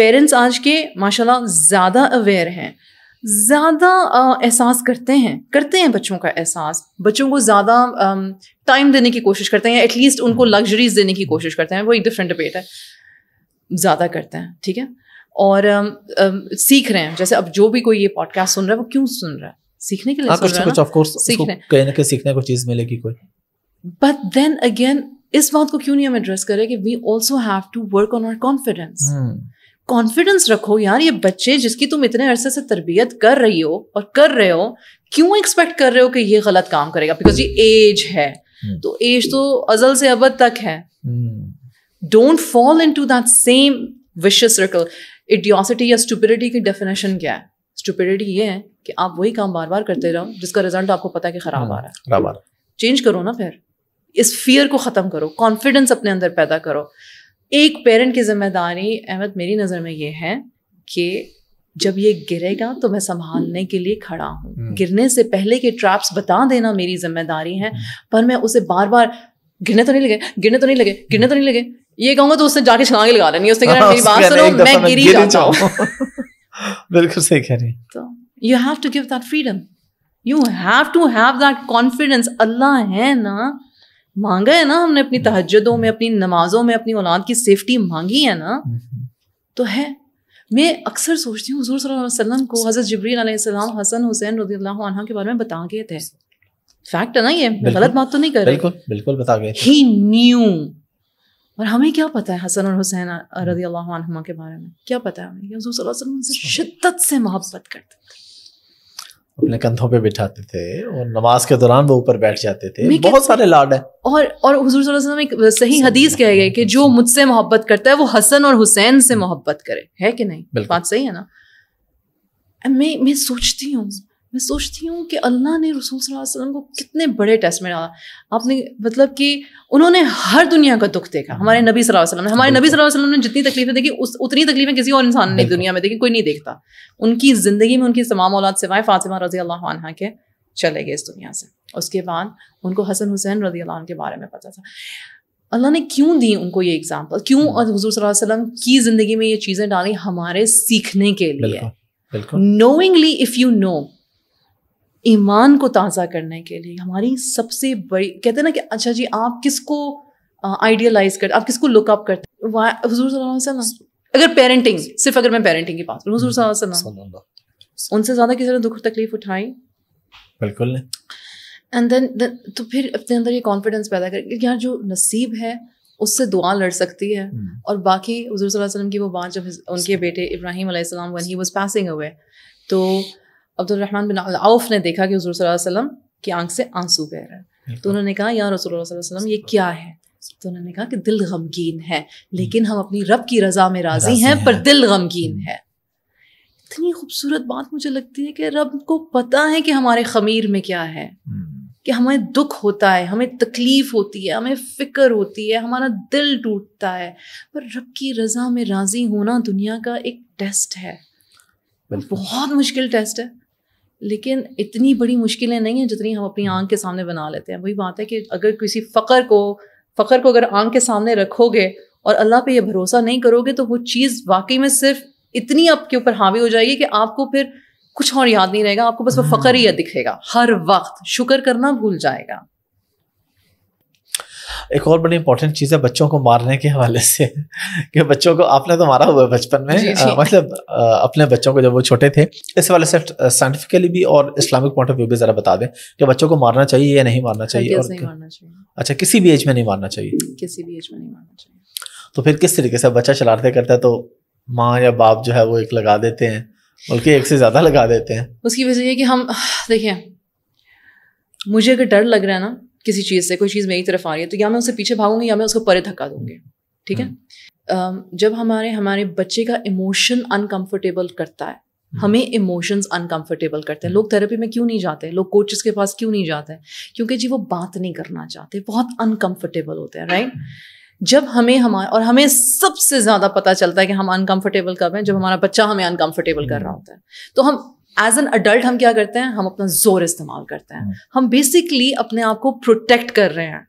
parents आज के माशाल्लाह ज़्यादा अवेयर हैं ज़्यादा एहसास करते हैं करते हैं बच्चों का एहसास बच्चों को ज़्यादा टाइम देने की कोशिश करते हैं एटलीस्ट उनको लग्जरीज हम्म। देने की कोशिश करते हैं वो एक डिफरेंट डिबेट है ज़्यादा करते हैं ठीक है और सीख रहे हैं जैसे अब जो भी कोई ये पॉडकास्ट सुन रहा है वो क्यों सुन रहा है सीखने के लिए हाँ, सुन रहा कुछ ऑफ कोर्स सीख रहे हैं कहीं ना कहीं सीखने को चीज मिलेगी कोई बट देन अगेन इस बात को क्यों नहीं हम एड्रेस करें कि we also have to work on our confidence confidence रखो यार ये बच्चे जिसकी तुम इतने अरसे से तरबियत कर रही हो और कर रहे हो क्यों एक्सपेक्ट कर रहे हो कि ये गलत काम करेगा बिकॉज ये एज है हम्म। तो एज तो अजल से अब तक है don't fall into that same vicious circle idiocy या स्टूपिडिटी की डेफिनेशन क्या है स्टूपिडिटी ये है कि आप वही काम बार बार करते रहो जिसका रिजल्ट आपको पता है कि खराब आ रहा है चेंज करो ना फिर इस फियर को ख़त्म करो कॉन्फिडेंस अपने अंदर पैदा करो एक पेरेंट की जिम्मेदारी अहमद मेरी नज़र में ये है कि जब ये गिरेगा तो मैं संभालने के लिए खड़ा हूँ हम्म। गिरने से पहले के ट्रैप्स बता देना मेरी जिम्मेदारी है हम्म। पर मैं उसे बार बार गिरने तो नहीं लगे गिरने तो नहीं लगे गिरने तो नहीं लगे ये कहूंगा तो उसने जाके छलांगे लगा देनी उसने कहा हाँ, मेरी बात सुनो मैं गिरी जाता हूँ [laughs] बिल्कुल सही कह रही तो you have to give that freedom you have to have that confidence अल्लाह है ना मांगा है ना हमने अपनी तहजदों में अपनी नमाजों में अपनी औलाद की सेफ्टी मांगी है ना हम्म। तो है मैं अक्सर सोचती हूँ हजूर वसल्लम को हज़रत जबरील सलाम हसन हुसैन रजील्ला के बारे में बता गए थे फैक्ट है ना ये गलत बात तो नहीं कर रहे बिल्कुल बिल्कुल बता गए ही न्यू और हमें क्या पता है हसन और हुसैन हम्म। रजी अल्लाह के बारे में क्या पता है हमें हजूर से शिद्दत से मोहब्बत करते थे अपने कंधों पे बिठाते थे और नमाज के दौरान वो ऊपर बैठ जाते थे बहुत सारे लाड है और और हुजूर सल्लल्लाहु अलैहि वसल्लम एक सही हदीस कहे गए कि जो मुझसे मोहब्बत करता है वो हसन और हुसैन से हम्म। मोहब्बत करे है कि नहीं बात सही है ना मैं मैं सोचती हूँ मैं सोचती हूँ कि अल्लाह ने रसूल वसल्लम को कितने बड़े टेस्ट में डाला आपने मतलब कि उन्होंने हर दुनिया का दुख देखा हमारे नबी सल्लल्लाहु अलैहि वसल्लम ने हमारे नबी सल्लल्लाहु अलैहि वसल्लम ने जितनी तकलीफें देखी उस उतनी तकलीफें किसी और इंसान ने दुनिया में देखी कोई नहीं देखता उनकी ज़िंदगी में उनकी तमाम औलाद सिवाए फ़ातिमा रजी अल्लाह के चले गए इस दुनिया से उसके बाद उनको हसन हुसैन रजी अल्लाह के बारे में पता था अल्लाह ने क्यों दी उनको ये एग्ज़ाम्पल क्यों हजूर हम्म। वसल्लम की ज़िंदगी में ये चीज़ें डाली हमारे सीखने के लिए नोइंगली इफ़ यू नो ईमान को ताज़ा करने के लिए हमारी सबसे बड़ी कहते हैं ना कि अच्छा जी आप किसको आइडियलाइज करते आप किसको लुकअप करते हजूर अगर पेरेंटिंग सिर्फ अगर मैं पेरेंटिंग की बात करूँ हजूर उनसे ज़्यादा किसी ने दुख तकलीफ उठाई बिल्कुल एंड देन तो फिर अपने अंदर ये कॉन्फिडेंस पैदा कर यार जो नसीब है उससे दुआ लड़ सकती है हम्म। और बाकी हजूर वसल्लम की वो बात जब उनके बेटे इब्राहिम ही वाज पासिंग हुए तो अब्दुलरहमान बिन आउफ ने देखा कि हजूर वसल्लम की आंख से आंसू बह रहे हैं तो उन्होंने कहा या रसूल वसल्लम ये क्या है तो उन्होंने कहा कि दिल गमगीन है लेकिन हम अपनी रब की रजा में राजी हैं पर दिल गमगीन है इतनी खूबसूरत बात मुझे लगती है कि रब को पता है कि हमारे खमीर में क्या है हम्म। कि हमें दुख होता है हमें तकलीफ होती है हमें फिक्र होती है हमारा दिल टूटता है पर रब की रजा में राजी होना दुनिया का एक टेस्ट है बहुत मुश्किल टेस्ट है लेकिन इतनी बड़ी मुश्किलें नहीं हैं जितनी हम अपनी आंख के सामने बना लेते हैं वही बात है कि अगर किसी फ़कर को फ़कर को अगर आंख के सामने रखोगे और अल्लाह पे ये भरोसा नहीं करोगे तो वो चीज़ वाकई में सिर्फ इतनी आपके ऊपर हावी हो जाएगी कि आपको फिर कुछ और याद नहीं रहेगा आपको बस वो फ़कर ही हम्म। दिखेगा हर वक्त शुक्र करना भूल जाएगा एक और बड़ी इंपॉर्टेंट चीज़ है बच्चों को मारने के हवाले से कि बच्चों को आपने तो मारा हुआ है बचपन में जी, जी. आ, मतलब आ, अपने बच्चों को जब वो छोटे थे इस हवाले से साइंटिफिकली भी और इस्लामिक पॉइंट ऑफ व्यू भी ज़रा बता दें कि बच्चों को मारना चाहिए या नहीं मारना चाहिए और नहीं मारना चाहिए अच्छा किसी भी एज में नहीं मारना चाहिए किसी भी एज में नहीं मारना चाहिए तो फिर किस तरीके से बच्चा शरारते करता है तो माँ या बाप जो है वो एक लगा देते हैं बल्कि एक से ज़्यादा लगा देते हैं उसकी वजह ये कि हम देखिए मुझे अगर डर लग रहा है ना किसी चीज़ से कोई चीज़ मेरी तरफ आ रही है तो या मैं उसे पीछे भागूंगी या मैं उसको परे धक्का दूंगी ठीक है हम्म। जब हमारे हमारे बच्चे का इमोशन अनकंफर्टेबल करता है हम्म। हमें इमोशंस अनकंफर्टेबल करते हैं हम्म। लोग थेरेपी में क्यों नहीं जाते लोग कोचेस के पास क्यों नहीं जाते क्योंकि जी वो बात नहीं करना चाहते बहुत अनकंफर्टेबल होते हैं राइट जब हमें हमारे और हमें सबसे ज़्यादा पता चलता है कि हम अनकंफर्टेबल कब हैं जब हमारा बच्चा हमें अनकंफर्टेबल कर रहा होता है तो हम एज एन अडल्ट हम क्या करते हैं हम अपना जोर इस्तेमाल करते हैं हम्म। हम बेसिकली अपने आप को प्रोटेक्ट कर रहे हैं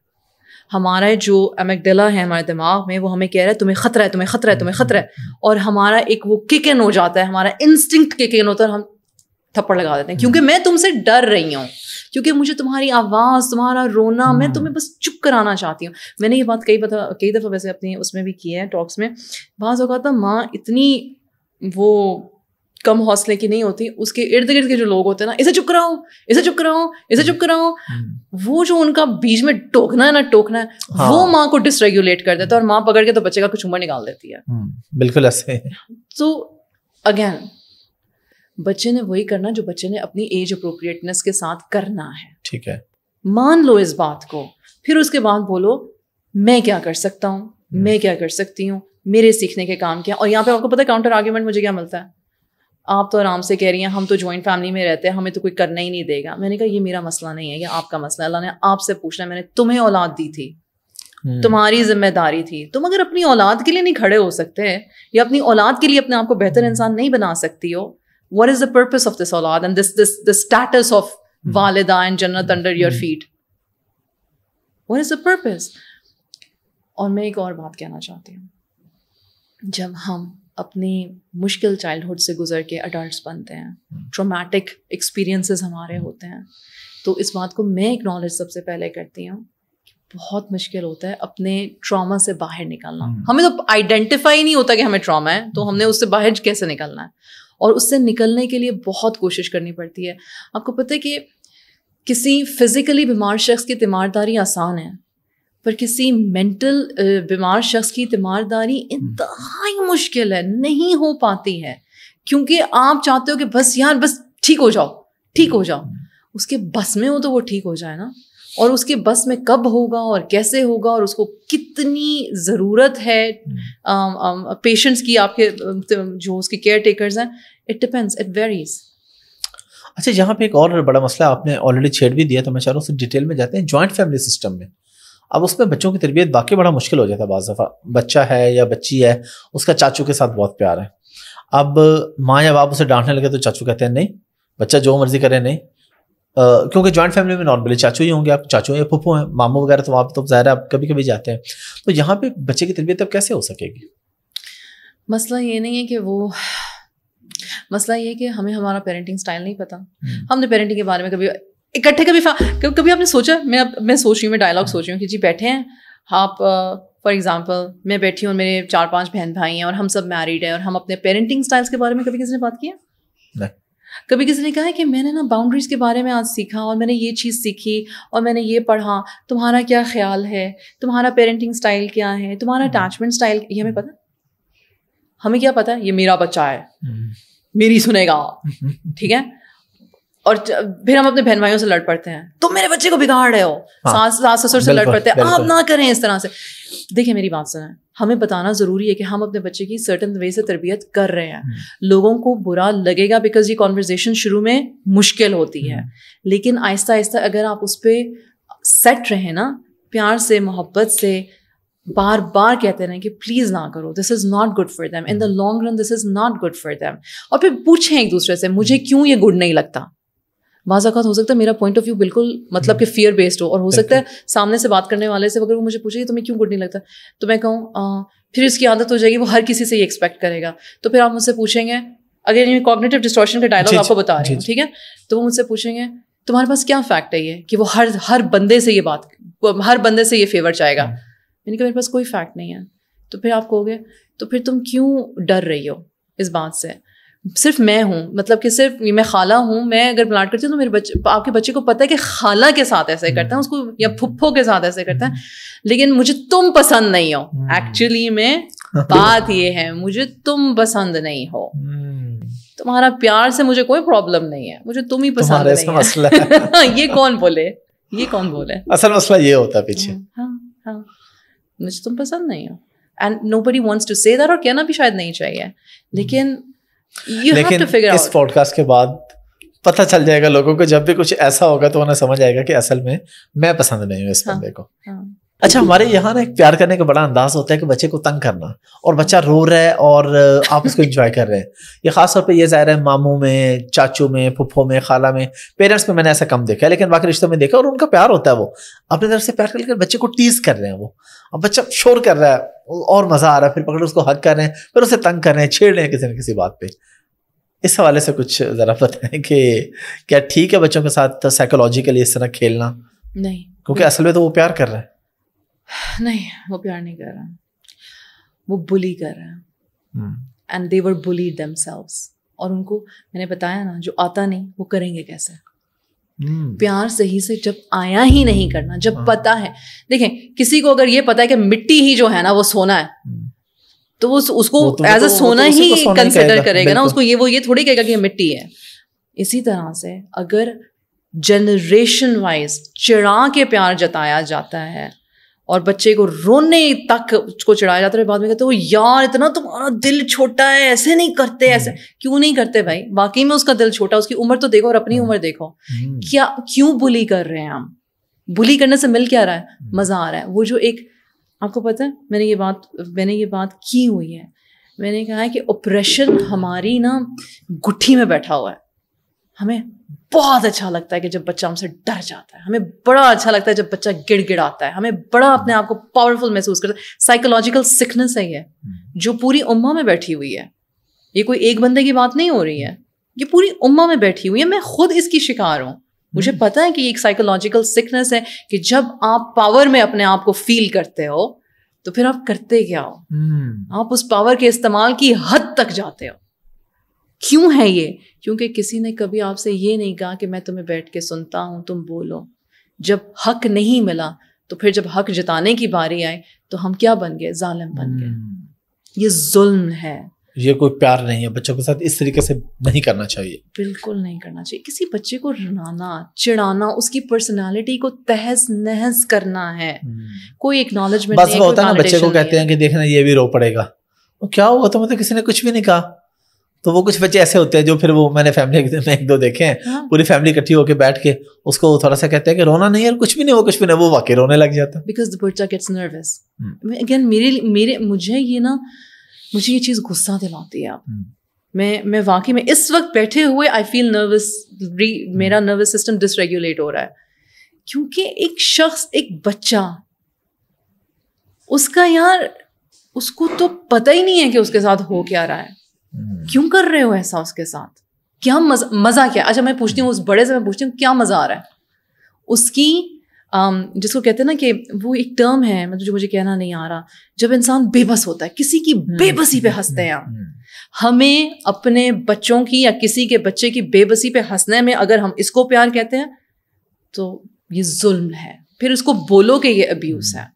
हमारा जो एमेकडला है हमारे दिमाग में वो हमें कह रहा है तुम्हें खतरा है तुम्हें खतरा है तुम्हें खतरा है हम्म। और हमारा एक वो किक इन हो जाता है हमारा इंस्टिंक्ट किक इन होता है हम थप्पड़ लगा देते हैं हम्म। क्योंकि मैं तुमसे डर रही हूँ क्योंकि मुझे तुम्हारी आवाज़ तुम्हारा रोना मैं तुम्हें बस चुप कराना चाहती हूँ मैंने ये बात कई बता कई दफ़ा वैसे अपनी उसमें भी की है टॉक्स में बाज़ अवत माँ इतनी वो कम हौसले की नहीं होती उसके इर्द गिर्द के जो लोग होते हैं ना इसे चुप कराओ इसे चुप कराओ इसे चुप कराओ हम्म। वो जो उनका बीच में टोकना है ना टोकना है हाँ। वो माँ को डिसरेगुलेट कर देता है और माँ पकड़ के तो बच्चे का कुछ उम्र निकाल देती है हम्म, बिल्कुल ऐसे तो अगेन बच्चे ने वही करना जो बच्चे ने अपनी एज अप्रोप्रिएटनेस के साथ करना है ठीक है मान लो इस बात को फिर उसके बाद बोलो मैं क्या कर सकता हूँ हम्म। मैं क्या कर सकती हूँ मेरे सीखने के काम क्या और यहाँ पे आपको पता है काउंटर आर्ग्यूमेंट मुझे क्या मिलता है आप तो आराम से कह रही हैं हम तो जॉइंट फैमिली में रहते हैं हमें तो कोई करना ही नहीं देगा मैंने कहा ये मेरा मसला नहीं है ये आपका मसला अल्लाह ने आपसे पूछना मैंने तुम्हें औलाद दी थी हम्म। तुम्हारी जिम्मेदारी थी तुम अगर अपनी औलाद के लिए नहीं खड़े हो सकते या अपनी औलाद के लिए अपने आप को बेहतर इंसान नहीं बना सकती हो what is the purpose of this औलाद and this this the status of वालदा एंड जन्नत under your feet what is the purpose और मैं एक और बात कहना चाहती हूँ जब हम अपनी मुश्किल चाइल्डहुड से गुजर के अडल्ट बनते हैं ट्रोमेटिक hmm. एक्सपीरियंसेस हमारे hmm. होते हैं तो इस बात को मैं एक्नॉलेज सबसे पहले करती हूँ बहुत मुश्किल होता है अपने ट्रॉमा से बाहर निकलना hmm. हमें तो आइडेंटिफाई नहीं होता कि हमें ट्रॉमा है तो हमने उससे बाहर कैसे निकलना है और उससे निकलने के लिए बहुत कोशिश करनी पड़ती है आपको पता है कि किसी फिजिकली बीमार शख्स की तीमारदारी आसान है पर किसी मेंटल बीमार शख्स की तीमारदारी हम्म। इंतहाई मुश्किल है नहीं हो पाती है क्योंकि आप चाहते हो कि बस यार बस ठीक हो जाओ ठीक हो हम्म। जाओ उसके बस में हो तो वो ठीक हो जाए ना और उसके बस में कब होगा और कैसे होगा और उसको कितनी ज़रूरत है पेशेंट्स हम्म। की आपके जो उसके केयर टेकर्स हैं इट डिपेंड्स इट वेरीज अच्छा यहाँ पे एक और बड़ा मसला आपने ऑलरेडी छेड़ भी दिया तो मैं चाह रहा हूँ डिटेल में जाते हैं जॉइंट फैमिली सिस्टम में अब उसमें बच्चों की तरबियत वाकई बड़ा मुश्किल हो जाता है बाज़ दफ़ा बच्चा है या बच्ची है उसका चाचू के साथ बहुत प्यार है अब माँ या बाप उसे डांटने लगे तो चाचू कहते हैं नहीं बच्चा जो मर्ज़ी करे नहीं आ, क्योंकि जॉइंट फैमिली में नॉर्मली चाचू ही होंगे आप चाचू या पप्पू हैं मामू वगैरह तो वहाँ पर तो ज़ाहिर है आप कभी कभी जाते हैं तो यहाँ पे बच्चे की तरबियत अब कैसे हो सकेगी मसला ये नहीं है कि वो मसला ये है कि हमें हमारा पेरेंटिंग स्टाइल नहीं पता हम्म। हमने पेरेंटिंग के बारे में कभी इकट्ठे कभी कभी कभी आपने सोचा मैं मैं सोच रही हूँ मैं डायलॉग सोच रही हूँ कि जी बैठे हैं आप फॉर एग्जाम्पल मैं बैठी हूँ मेरे चार पांच बहन भाई हैं और हम सब मैरिड हैं और हम अपने पेरेंटिंग स्टाइल्स के बारे में कभी किसी ने बात किया कभी किसी ने कहा है कि मैंने ना बाउंड्रीज के बारे में आज सीखा और मैंने ये चीज़ सीखी और मैंने ये पढ़ा तुम्हारा क्या ख्याल है तुम्हारा पेरेंटिंग स्टाइल क्या है तुम्हारा अटैचमेंट हम्म। स्टाइल ये हमें पता हमें क्या पता ये मेरा बच्चा है हम्म। मेरी सुनेगा [laughs] ठीक है और फिर हम अपने बहन भाइयों से लड़ पड़ते हैं तुम तो मेरे बच्चे को बिगाड़ रहे हो हाँ, सास सास ससुर से लड़ पड़ते हैं आप ना करें इस तरह से देखिए मेरी बात सुना हमें बताना ज़रूरी है कि हम अपने बच्चे की सर्टन वे से तरबियत कर रहे हैं हम्म। लोगों को बुरा लगेगा बिकॉज ये कॉन्वर्जेसन शुरू में मुश्किल होती है हम्म। लेकिन आहिस्ता आहिस्ता अगर आप उस पर सेट रहे ना प्यार से मोहब्बत से बार बार कहते रहें कि प्लीज़ ना करो this is not good for them in the long run this is not good for them और फिर पूछें एक दूसरे से मुझे हम्म। क्यों ये गुड नहीं लगता बाजात हो सकता है मेरा पॉइंट ऑफ व्यू बिल्कुल मतलब कि फियर हम्म। बेस्ड हो और हो सकता है सामने से बात करने वाले से अगर वो मुझे पूछे तुम्हें क्यों गुड नहीं लगता तो मैं कहूँ फिर उसकी आदत हो जाएगी वो हर किसी से ये एक्सपेक्ट करेगा तो फिर आप मुझसे पूछेंगे अगर ये कॉग्नेटिव डिस्ट्रॉशन का डायलॉग आपको बता रही हूँ ठीक है तो वो मुझसे पूछेंगे तुम्हारे पास क्या फैक्ट है ये कि वो हर हर बंदे से ये बात हर बंदे से ये फेवर चाहेगा हम्म। मैंने कहा मेरे पास कोई फैक्ट नहीं है तो फिर आप कहोगे तो फिर तुम क्यों डर रही हो इस बात से सिर्फ मैं हूँ मतलब कि सिर्फ मैं खाला हूँ मैं अगर प्लांट करती हूँ तो मेरे बच्चे आपके बच्चे को पता है कि खाला के साथ ऐसे हम्म। करता है उसको या हम्म। फुप्पो के साथ ऐसे करता है लेकिन मुझे तुम पसंद नहीं हो एक्चुअली हम्म। में [laughs] बात ये है मुझे तुम पसंद नहीं हो तुम्हारा प्यार से मुझे कोई प्रॉब्लम नहीं है मुझे तुम ही पसंद नहीं है मसला [laughs] ये कौन बोले ये कौन बोले असल मसला ये होता पीछे हाँ हाँ मुझे तुम पसंद नहीं हो and nobody wants to say that और कहना भी शायद नहीं चाहिए लेकिन लेकिन इस पॉडकास्ट के बाद पता चल जाएगा लोगों को जब भी कुछ ऐसा होगा तो उन्हें समझ आएगा कि असल में मैं पसंद नहीं हूँ इस हाँ, बंदे को हाँ. अच्छा हमारे यहाँ ना एक प्यार करने का बड़ा अंदाज होता है कि बच्चे को तंग करना और बच्चा रो रहा है और आप उसको इंजॉय कर रहे हैं ये खासतौर पे ये ज़ाहिर है मामू में चाचू में पुप्पो में खाला में पेरेंट्स में मैंने ऐसा कम देखा है लेकिन बाकी रिश्तों में देखा और उनका प्यार होता है वो अपने तरफ से प्यार करके बच्चे को टीज कर रहे हैं वो अब बच्चा शोर कर रहा है और मज़ा आ रहा है फिर पकड़ उसको हक कर रहे हैं फिर उसे तंग कर रहे हैं छेड़ रहे हैं किसी न किसी बात पर इस हवाले से कुछ ज़रा बताएं कि क्या ठीक है बच्चों के साथ साइकोलॉजिकली इस तरह खेलना नहीं क्योंकि असल में तो वो प्यार कर रहे हैं नहीं वो प्यार नहीं कर रहा वो बुली कर रहा है एंड दे वर बुली दम और उनको मैंने बताया ना जो आता नहीं वो करेंगे कैसे hmm. प्यार सही से जब आया ही नहीं करना जब hmm. पता है देखें किसी को अगर ये पता है कि मिट्टी ही जो है ना वो सोना है hmm. तो वो उसको एज अ तो तो तो सोना ही कंसिडर करेगा ना उसको ये वो ये थोड़ी कहेगा कि मिट्टी है इसी तरह से अगर जनरेशन वाइज चिड़ा के प्यार जताया जाता है और बच्चे को रोने तक उसको चढ़ाया जाता है बाद में कहते हो यार इतना तुम्हारा दिल छोटा है ऐसे नहीं करते ऐसे हम्म। क्यों नहीं करते भाई वाकई में उसका दिल छोटा उसकी उम्र तो देखो और अपनी हम्म। उम्र देखो हम्म। क्या क्यों बुली कर रहे हैं हम बुली करने से मिल क्या रहा है मज़ा आ रहा है वो जो एक आपको पता है मैंने ये बात मैंने ये बात की हुई है मैंने कहा है कि ऑपरेशन हमारी ना गुट्ठी में बैठा हुआ है हमें बहुत अच्छा लगता है कि जब बच्चा हमसे डर जाता है हमें बड़ा अच्छा लगता है जब बच्चा गिड़ गिड़ाता है हमें बड़ा अपने आप को पावरफुल महसूस करता है साइकोलॉजिकल सिकनेस है ये हम्म। जो पूरी उम्मा में बैठी हुई है ये कोई एक बंदे की बात नहीं हो रही है ये पूरी उम्मा में बैठी हुई है मैं खुद इसकी शिकार हूँ मुझे हम्म। पता है कि एक साइकोलॉजिकल सिकनेस है कि जब आप पावर में अपने आप को फील करते हो तो फिर आप करते क्या हो हम्म। आप उस पावर के इस्तेमाल की हद तक जाते हो क्यों है ये क्योंकि किसी ने कभी आपसे ये नहीं कहा कि मैं तुम्हें बैठ के सुनता हूँ तुम बोलो जब हक नहीं मिला तो फिर जब हक जताने की बारी आए तो हम क्या बन गए जालिम बन गए हम्म। ये जुल्म है ये कोई प्यार नहीं है बच्चों के साथ इस तरीके से नहीं करना चाहिए बिल्कुल नहीं करना चाहिए किसी बच्चे को रुनाना चिढ़ाना उसकी पर्सनालिटी को तहस नहस करना है हम्म। कोई एक्नॉलेजमेंट बस होता है ना बच्चे को कहते हैं कि देखना ये भी रो पड़ेगा वो क्या हुआ तो मतलब किसी ने कुछ भी नहीं कहा तो वो कुछ बच्चे ऐसे होते हैं जो फिर वो मैंने फैमिली में एक दो देखे हैं हाँ। पूरी फैमिली इकट्ठी होकर बैठ के उसको थोड़ा सा कहते हैं कि रोना नहीं है कुछ भी नहीं वो कुछ भी नहीं वो वाकई रोने लग जाता है बिकॉज द बच्चा गेट्स नर्वस अगेन मेरे मेरे मुझे ये ना मुझे ये चीज़ गुस्सा दिलाती है आप हम्म। मैं मैं वाकई में इस वक्त बैठे हुए आई फील नर्वस मेरा नर्वस सिस्टम डिसरेगुलेट हो रहा है क्योंकि एक शख्स एक बच्चा उसका यार उसको तो पता ही नहीं है कि उसके साथ हो क्या रहा है हम्म। क्यों कर रहे हो ऐसा उसके साथ क्या मजा मजा क्या अच्छा मैं पूछती हूँ उस बड़े से मैं पूछती हूँ क्या मजा आ रहा है उसकी um, जिसको कहते हैं ना कि वो एक टर्म है मतलब जो मुझे कहना नहीं आ रहा जब इंसान बेबस होता है किसी की हम्म। बेबसी पे हंसते हैं हम्म। हमें अपने बच्चों की या किसी के बच्चे की बेबसी पे हंसने में अगर हम इसको प्यार कहते हैं तो ये जुल्म है फिर उसको बोलो कि ये अब्यूज़ है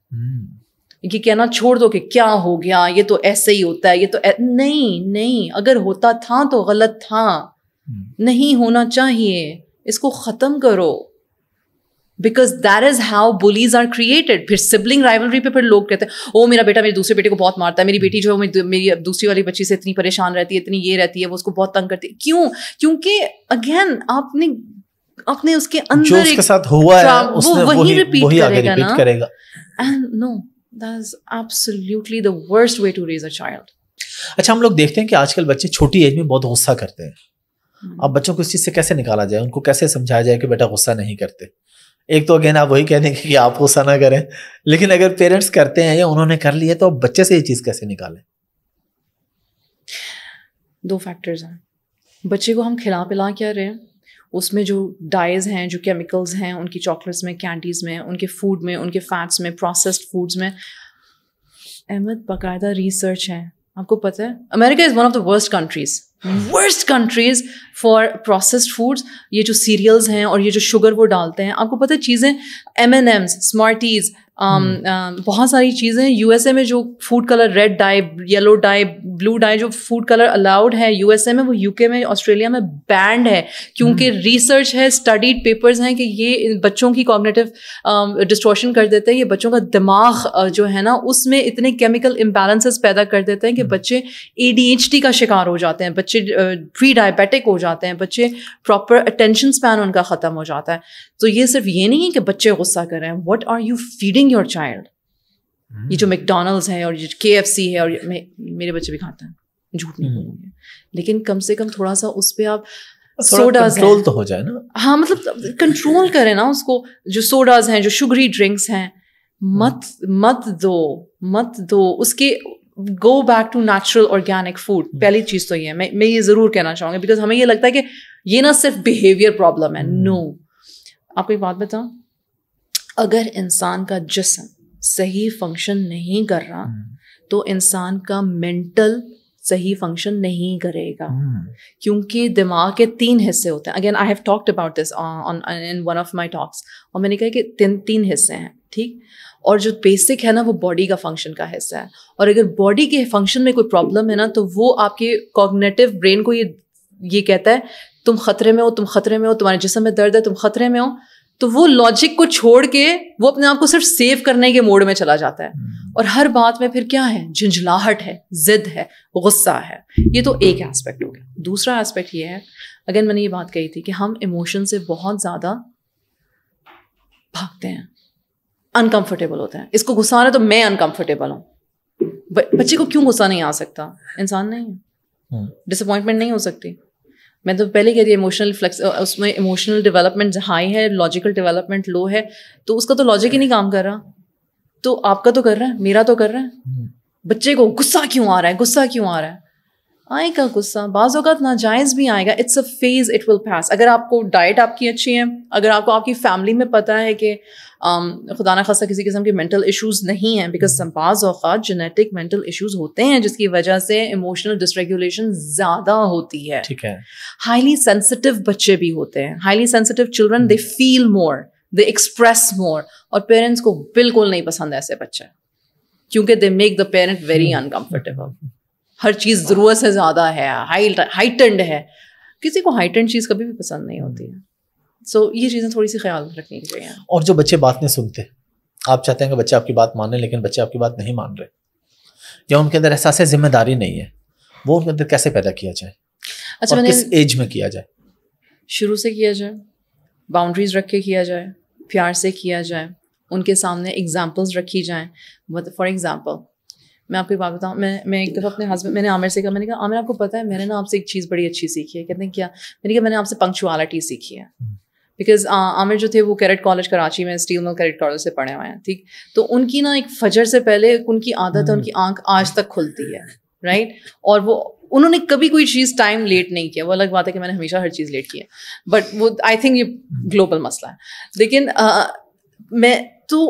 ये कहना छोड़ दो कि क्या हो गया ये तो ऐसे ही होता है ये तो नहीं नहीं अगर होता था तो गलत था हम्म। नहीं होना चाहिए इसको ख़त्म करो because that is how bullies are created फिर सिबलिंग राइवलरी पे फिर लोग कहते हैं ओ मेरा बेटा मेरे दूसरे बेटे को बहुत मारता है मेरी बेटी जो है मेरी दूसरी वाली बच्ची से इतनी परेशान रहती है इतनी ये रहती है वो उसको बहुत तंग करती है क्यों क्योंकि अगेन आपने आपने उसके अंदर जो उसके साथ हुआ है उसने वो वही, वही रिपीट वही करेगा ना and no no, absolutely the worst way to raise a child अच्छा हम लोग देखते हैं कि आजकल बच्चे छोटी एज में बहुत गुस्सा करते हैं hmm. अब बच्चों को इस चीज़ से कैसे निकाला जाए उनको कैसे समझाया जाए कि बेटा गुस्सा नहीं करते एक तो अगेन आप वही कह देंगे कि आप गुस्सा ना करें लेकिन अगर पेरेंट्स करते हैं या उन्होंने कर लिया तो आप बच्चे से ये चीज़ कैसे निकालें दो फैक्टर्स हैं बच्चे को हम खिला पिला क्या रहे हैं उसमें जो डाइज हैं जो केमिकल्स हैं उनकी चॉकलेट्स में कैंडीज में उनके फूड में उनके फैट्स में प्रोसेस्ड फूड्स में अहमद बाकायदा रिसर्च है आपको पता है America is one of the worst countries worst countries for processed foods ये जो सीरियल्स हैं और ये जो शुगर वो डालते हैं आपको पता है चीज़ें M and M's Smarties Um, hmm. um, बहुत सारी चीज़ें हैं यू में जो food colour red dye yellow dye blue dye जो फूड कलर अलाउड है यू में वो यूके में ऑस्ट्रेलिया में बैंड है क्योंकि रिसर्च hmm. है स्टडीड पेपर्स हैं कि ये बच्चों की कॉग्नेटिव डिस्ट्रोशन um, कर देते हैं ये बच्चों का दिमाग जो है ना उसमें इतने केमिकल इम्बेलेंसेस पैदा कर देते हैं कि hmm. बच्चे ए का शिकार हो जाते हैं बच्चे प्री डायबिटिक हो जाते हैं बच्चे प्रॉपर अटेंशन स्पैन उनका ख़त्म हो जाता है तो ये सिर्फ ये नहीं है कि बच्चे गुस्सा करें what are you feeding feeding your child ये जो मैकडोनल्ड्स hmm. है और ये के एफ सी है और मे, मेरे बच्चे भी खाते हैं झूठ नहीं hmm. बोलूंगी लेकिन कम से कम थोड़ा सा उस पर आप सोडाज कंट्रोल तो हो जाए ना हाँ मतलब कंट्रोल करें ना उसको जो सोडाज हैं जो शुगरी ड्रिंक्स हैं hmm. मत मत दो मत दो उसके go back to natural organic food पहली चीज़ तो ये है मैं मैं ये ज़रूर कहना चाहूँगी बिकॉज हमें ये लगता है कि ये ना सिर्फ बिहेवियर प्रॉब्लम है नो आपको एक बात बताऊँ अगर इंसान का जिसम सही फंक्शन नहीं कर रहा हम्म। तो इंसान का मेंटल सही फंक्शन नहीं करेगा हम्म। क्योंकि दिमाग के तीन हिस्से होते हैं again I have talked about this on in one of my talks और मैंने कहा कि तीन तीन हिस्से हैं ठीक और जो बेसिक है ना वो बॉडी का फंक्शन का हिस्सा है और अगर बॉडी के फंक्शन में कोई प्रॉब्लम है ना तो वो आपके कॉग्नेटिव ब्रेन को ये ये कहता है तुम खतरे में हो तुम खतरे में हो तुम्हारे जिसम में दर्द है तुम खतरे में हो तो वो लॉजिक को छोड़ के वो अपने आप को सिर्फ सेव करने के मोड में चला जाता है hmm. और हर बात में फिर क्या है झुंझलाहट है जिद है गुस्सा है ये तो एक एस्पेक्ट हो गया दूसरा एस्पेक्ट ये है अगर मैंने ये बात कही थी कि हम इमोशन से बहुत ज़्यादा भागते हैं अनकंफर्टेबल होते हैं इसको गुस्सा रहा तो मैं अनकंफर्टेबल हूँ बच्चे को क्यों गुस्सा नहीं आ सकता इंसान नहीं है डिसअपॉइंटमेंट hmm. नहीं हो सकती मैं तो पहले कह रही इमोशनल फ्लेक्स उसमें इमोशनल डेवलपमेंट हाई है लॉजिकल डेवलपमेंट लो है तो उसका तो लॉजिक ही नहीं काम कर रहा तो आपका तो कर रहा है मेरा तो कर रहा है हम्म। बच्चे को गुस्सा क्यों आ रहा है गुस्सा क्यों आ रहा है आएगा गुस्सा बाज़ अवत नाजायज़ भी आएगा it's a phase it will pass अगर आपको डाइट आपकी अच्छी है अगर आपको आपकी फैमिली में पता है कि um, खुदा ना खासा किसी किस्म के मेंटल इश्यूज नहीं हैं बिकॉज बाज़ अवत जेनेटिक मेंटल इश्यूज होते हैं जिसकी वजह से इमोशनल डिसरेगुलेशन ज़्यादा होती है ठीक है हाईली सेंसिटिव बच्चे भी होते हैं highly sensitive children they feel more they express more और पेरेंट्स को बिल्कुल नहीं पसंद ऐसे बच्चे क्योंकि they make the parent very uncomfortable हर चीज़ ज़रूरत से ज़्यादा है हाई हाइटेंड है किसी को हाइटेंड चीज़ कभी भी पसंद नहीं होती है सो so, ये चीज़ें थोड़ी सी ख्याल रखनी चाहिए और जो बच्चे बात नहीं सुनते आप चाहते हैं कि बच्चे आपकी बात माने लेकिन बच्चे आपकी बात नहीं मान रहे या उनके अंदर एहसास जिम्मेदारी नहीं है वो उनके अंदर कैसे पैदा किया जाए अच्छा मैंने किस एज में किया जाए शुरू से किया जाए बाउंड्रीज रख के किया जाए प्यार से किया जाए उनके सामने एग्जाम्पल्स रखी जाए फॉर एग्ज़ाम्पल मैं आपको बात बताऊँ मैं मैं एक दफ़ा अपने हस्बैंड मैंने आमिर से कहा मैंने कहा आमिर आपको पता है मैंने ना आपसे एक चीज़ बड़ी अच्छी सीखी है कहते हैं क्या मैंने कहा मैंने आपसे पंक्चुअलिटी सीखी है बिकॉज हम्म। आमिर जो थे वो कैरेट कॉलेज कराची में स्टील मिल कैरेट कॉलेज से पढ़े हुए हैं ठीक तो उनकी ना एक फजर से पहले उनकी आदत है हम्म। उनकी आंख आज तक खुलती है राइट और वो उन्होंने कभी कोई चीज़ टाइम लेट नहीं किया वो अलग बात है कि मैंने हमेशा हर चीज़ लेट की है बट वो आई थिंक ये ग्लोबल हम्म। मसला है लेकिन मैं तो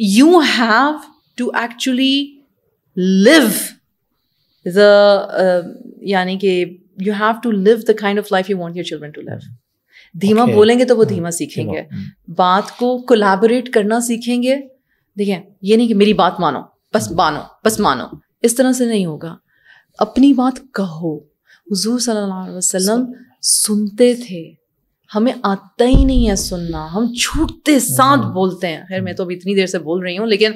you have to actually live is uh, यानी कि you have to live the kind of life you want your children to live धीमा okay. बोलेंगे तो वो धीमा hmm. सीखेंगे धीमा. Hmm. बात को कोलैबोरेट करना सीखेंगे देखिए ये नहीं कि मेरी बात मानो बस hmm. मानो बस मानो इस तरह से नहीं होगा अपनी बात कहो हजूर सल्लाम सुनते थे हमें आता ही नहीं है सुनना हम छूटते साथ हम्म। बोलते हैं खैर मैं तो अभी इतनी देर से बोल रही हूँ लेकिन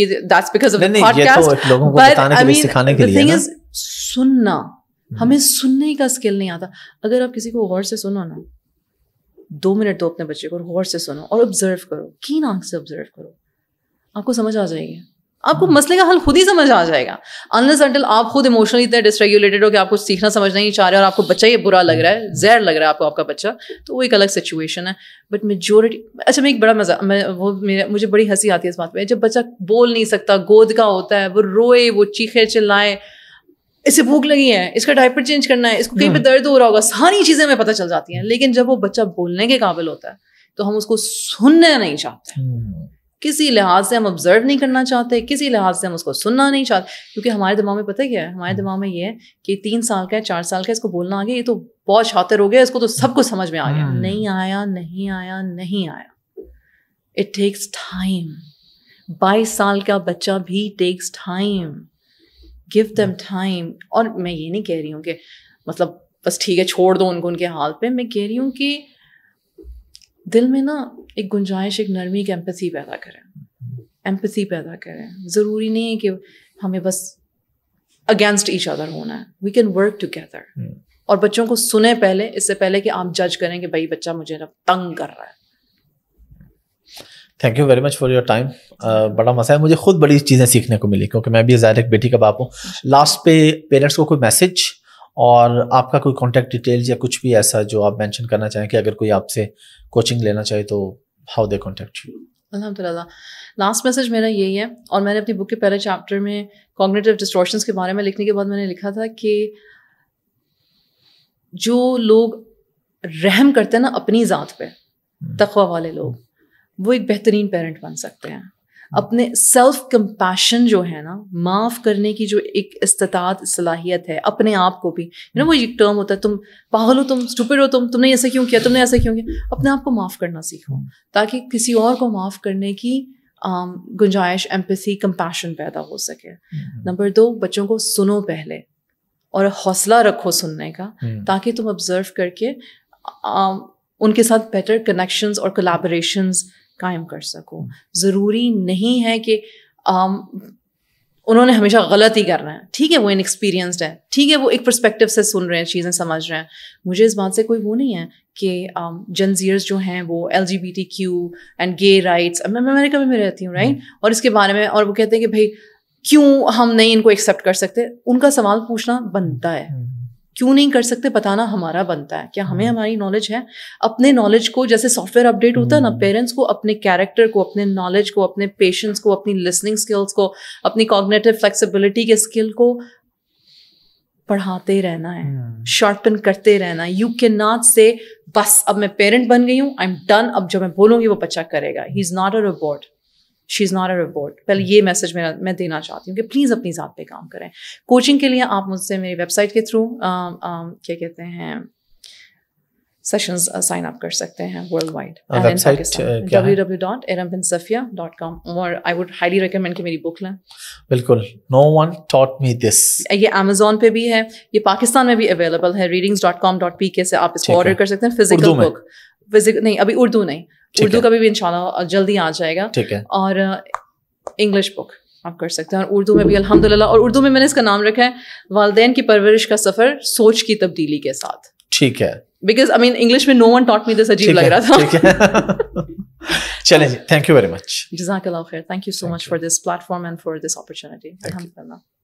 ये that's because of podcast but सुनना हम्म। हमें सुनने का स्किल नहीं आता अगर आप किसी को गौर से सुनो ना दो मिनट दो अपने बच्चे को गौर से सुनो और ऑब्जर्व करो कीन आंख से ऑब्जर्व करो आपको समझ आ जाएगी आपको मसले का हल खुद ही समझ आ जाएगा अनलेस अंटिल आप खुद इमोशनली इतने डिसरेगुलेटेड हो कि आप कुछ सीखना समझ नहीं चाह रहे और आपको बच्चा ये बुरा लग रहा है जहर लग रहा है आपको आपका बच्चा तो वो एक अलग सिचुएशन है बट मेजोरिटी अच्छा मैं एक बड़ा मजा मैं वो मेरे मुझे बड़ी हंसी आती है इस बात में जब बच्चा बोल नहीं सकता गोद का होता है वो रोए वो चीखे चिल्लाए इसे भूख लगी है इसका डायपर चेंज करना है इसको कहीं पे हम्म। दर्द हो रहा होगा सारी चीज़ें हमें पता चल जाती हैं लेकिन जब वो बच्चा बोलने के काबिल होता है तो हम उसको सुनना नहीं चाहते हम्म। किसी लिहाज से हम ऑब्जर्व नहीं करना चाहते किसी लिहाज से हम उसको सुनना नहीं चाहते क्योंकि हमारे दिमाग में पता क्या है हमारे हम्म। दिमाग में ये है कि तीन साल का है चार साल का इसको बोलना आ गया ये तो बहुत शातिर हो गया इसको तो सब कुछ समझ में आ गया हम्म। नहीं आया नहीं आया नहीं आया इट टेक्स टाइम बाईस साल का बच्चा भी takes time give them time और मैं ये नहीं कह रही हूँ कि मतलब बस ठीक है छोड़ दो उनको उनके हाल पे मैं कह रही हूँ कि दिल में ना एक गुंजाइश एक नरमी की एम्पथी पैदा करें एम्पथी पैदा करें ज़रूरी नहीं है कि हमें बस अगेंस्ट ईच अदर होना है वी कैन वर्क टुगेदर और बच्चों को सुने पहले इससे पहले कि आप जज करें कि भाई बच्चा मुझे तंग कर रहा है thank you very much for your time बड़ा मसा है मुझे खुद बड़ी चीज़ें सीखने को मिली क्योंकि मैं भी ज़ाहिर एक बेटी का बाप हूँ लास्ट पे पेरेंट्स को कोई मैसेज और आपका कोई कॉन्टेक्ट डिटेल्स या कुछ भी ऐसा जो आप मैंशन करना चाहें कि अगर कोई आपसे कोचिंग लेना चाहे तो how they contact you अलहमदिल्ला लास्ट मैसेज मेरा यही है और मैंने अपनी बुक के पहले चैप्टर में कॉग्नेटिव डिस्ट्रॉशंस के बारे में लिखने के बाद मैंने लिखा था कि जो लोग रहम करते हैं ना अपनी ज़ात पे हम्म। तखवा वाले लोग वो एक बेहतरीन पेरेंट बन सकते हैं हम्म। अपने सेल्फ कंपैशन जो है ना माफ करने की जो एक इस्तात सलाहियत है अपने आप को भी यू नो वो एक टर्म होता है तुम पागल हो तुम स्टूपिड हो तुम तुमने ऐसा क्यों किया तुमने ऐसा क्यों किया अपने आप को माफ़ करना सीखो हम्म। ताकि किसी और को माफ़ करने की गुंजाइश एम्पसी कंपैशन पैदा हो सके नंबर हम्म। दो बच्चों को सुनो पहले और हौसला रखो सुनने का ताकि तुम ऑब्जर्व करके आ, उनके साथ बेटर कनेक्शंस और कोलाबोरेशंस कायम कर सको ज़रूरी नहीं है कि आम, um, उन्होंने हमेशा गलत ही करना है ठीक है वो एक्सपीरियंसड है ठीक है वो एक परस्पेक्टिव से सुन रहे हैं चीज़ें समझ रहे हैं मुझे इस बात से कोई वो नहीं है कि जनजीयर्स um, जो हैं वो L G B T Q and gay rights मैं अमेरिका में रहती हूँ राइट हम्म। और इसके बारे में और वो कहते हैं कि भाई क्यों हम नहीं इनको एक्सेप्ट कर सकते उनका सवाल पूछना बनता है हम्म। क्यों नहीं कर सकते बताना हमारा बनता है क्या हमें हम्म। हमारी नॉलेज है अपने नॉलेज को जैसे सॉफ्टवेयर अपडेट होता है ना पेरेंट्स हम्म। को अपने कैरेक्टर को अपने नॉलेज को अपने पेशेंस को अपनी लिसनिंग स्किल्स को अपनी कॉग्नेटिव फ्लेक्सिबिलिटी के स्किल को पढ़ाते रहना है शॉर्पन हम्म। करते रहना यू कैन नॉट से बस अब मैं पेरेंट बन गई हूँ आई एम डन अब जो मैं बोलूंगी वो बच्चा करेगा he is not a robot she is not a report पहले hmm. ये मैसेज मेरा मैं देना चाहती हूँ कि प्लीज़ अपनी ज़ात पे काम करें कोचिंग के लिए आप मुझसे मेरी वेबसाइट के थ्रू um, um, क्या कहते हैं सेशंस साइन अप कर सकते हैं world wide W W dot Eram bin Safia dot com और आई वुड हाईली रिकमेंड कि मेरी बुक लें बिल्कुल no one taught me this ये अमेजोन पे भी है ये पाकिस्तान में भी अवेलेबल है readings dot com dot P K से आप इसको ऑर्डर कर सकते हैं फिजिकल बुक फिजिकल नहीं अभी उर्दू नहीं उर्दू का भी, इन इंशाल्लाह जल्दी आ जाएगा ठीक है और इंग्लिश बुक आप कर सकते हैं और उर्दू में भी अल्हम्दुलिल्लाह और उर्दू में मैंने इसका नाम रखा है वालदेन की परवरिश का सफ़र सोच की तब्दीली के साथ ठीक है बिकॉज आई मीन इंग्लिश में no one taught me this अजीब लग रहा था [laughs] चलें थैंक यू वेरी मच जजाक खैर thank you so much for this platform and for this opportunity अलहमदिल्ला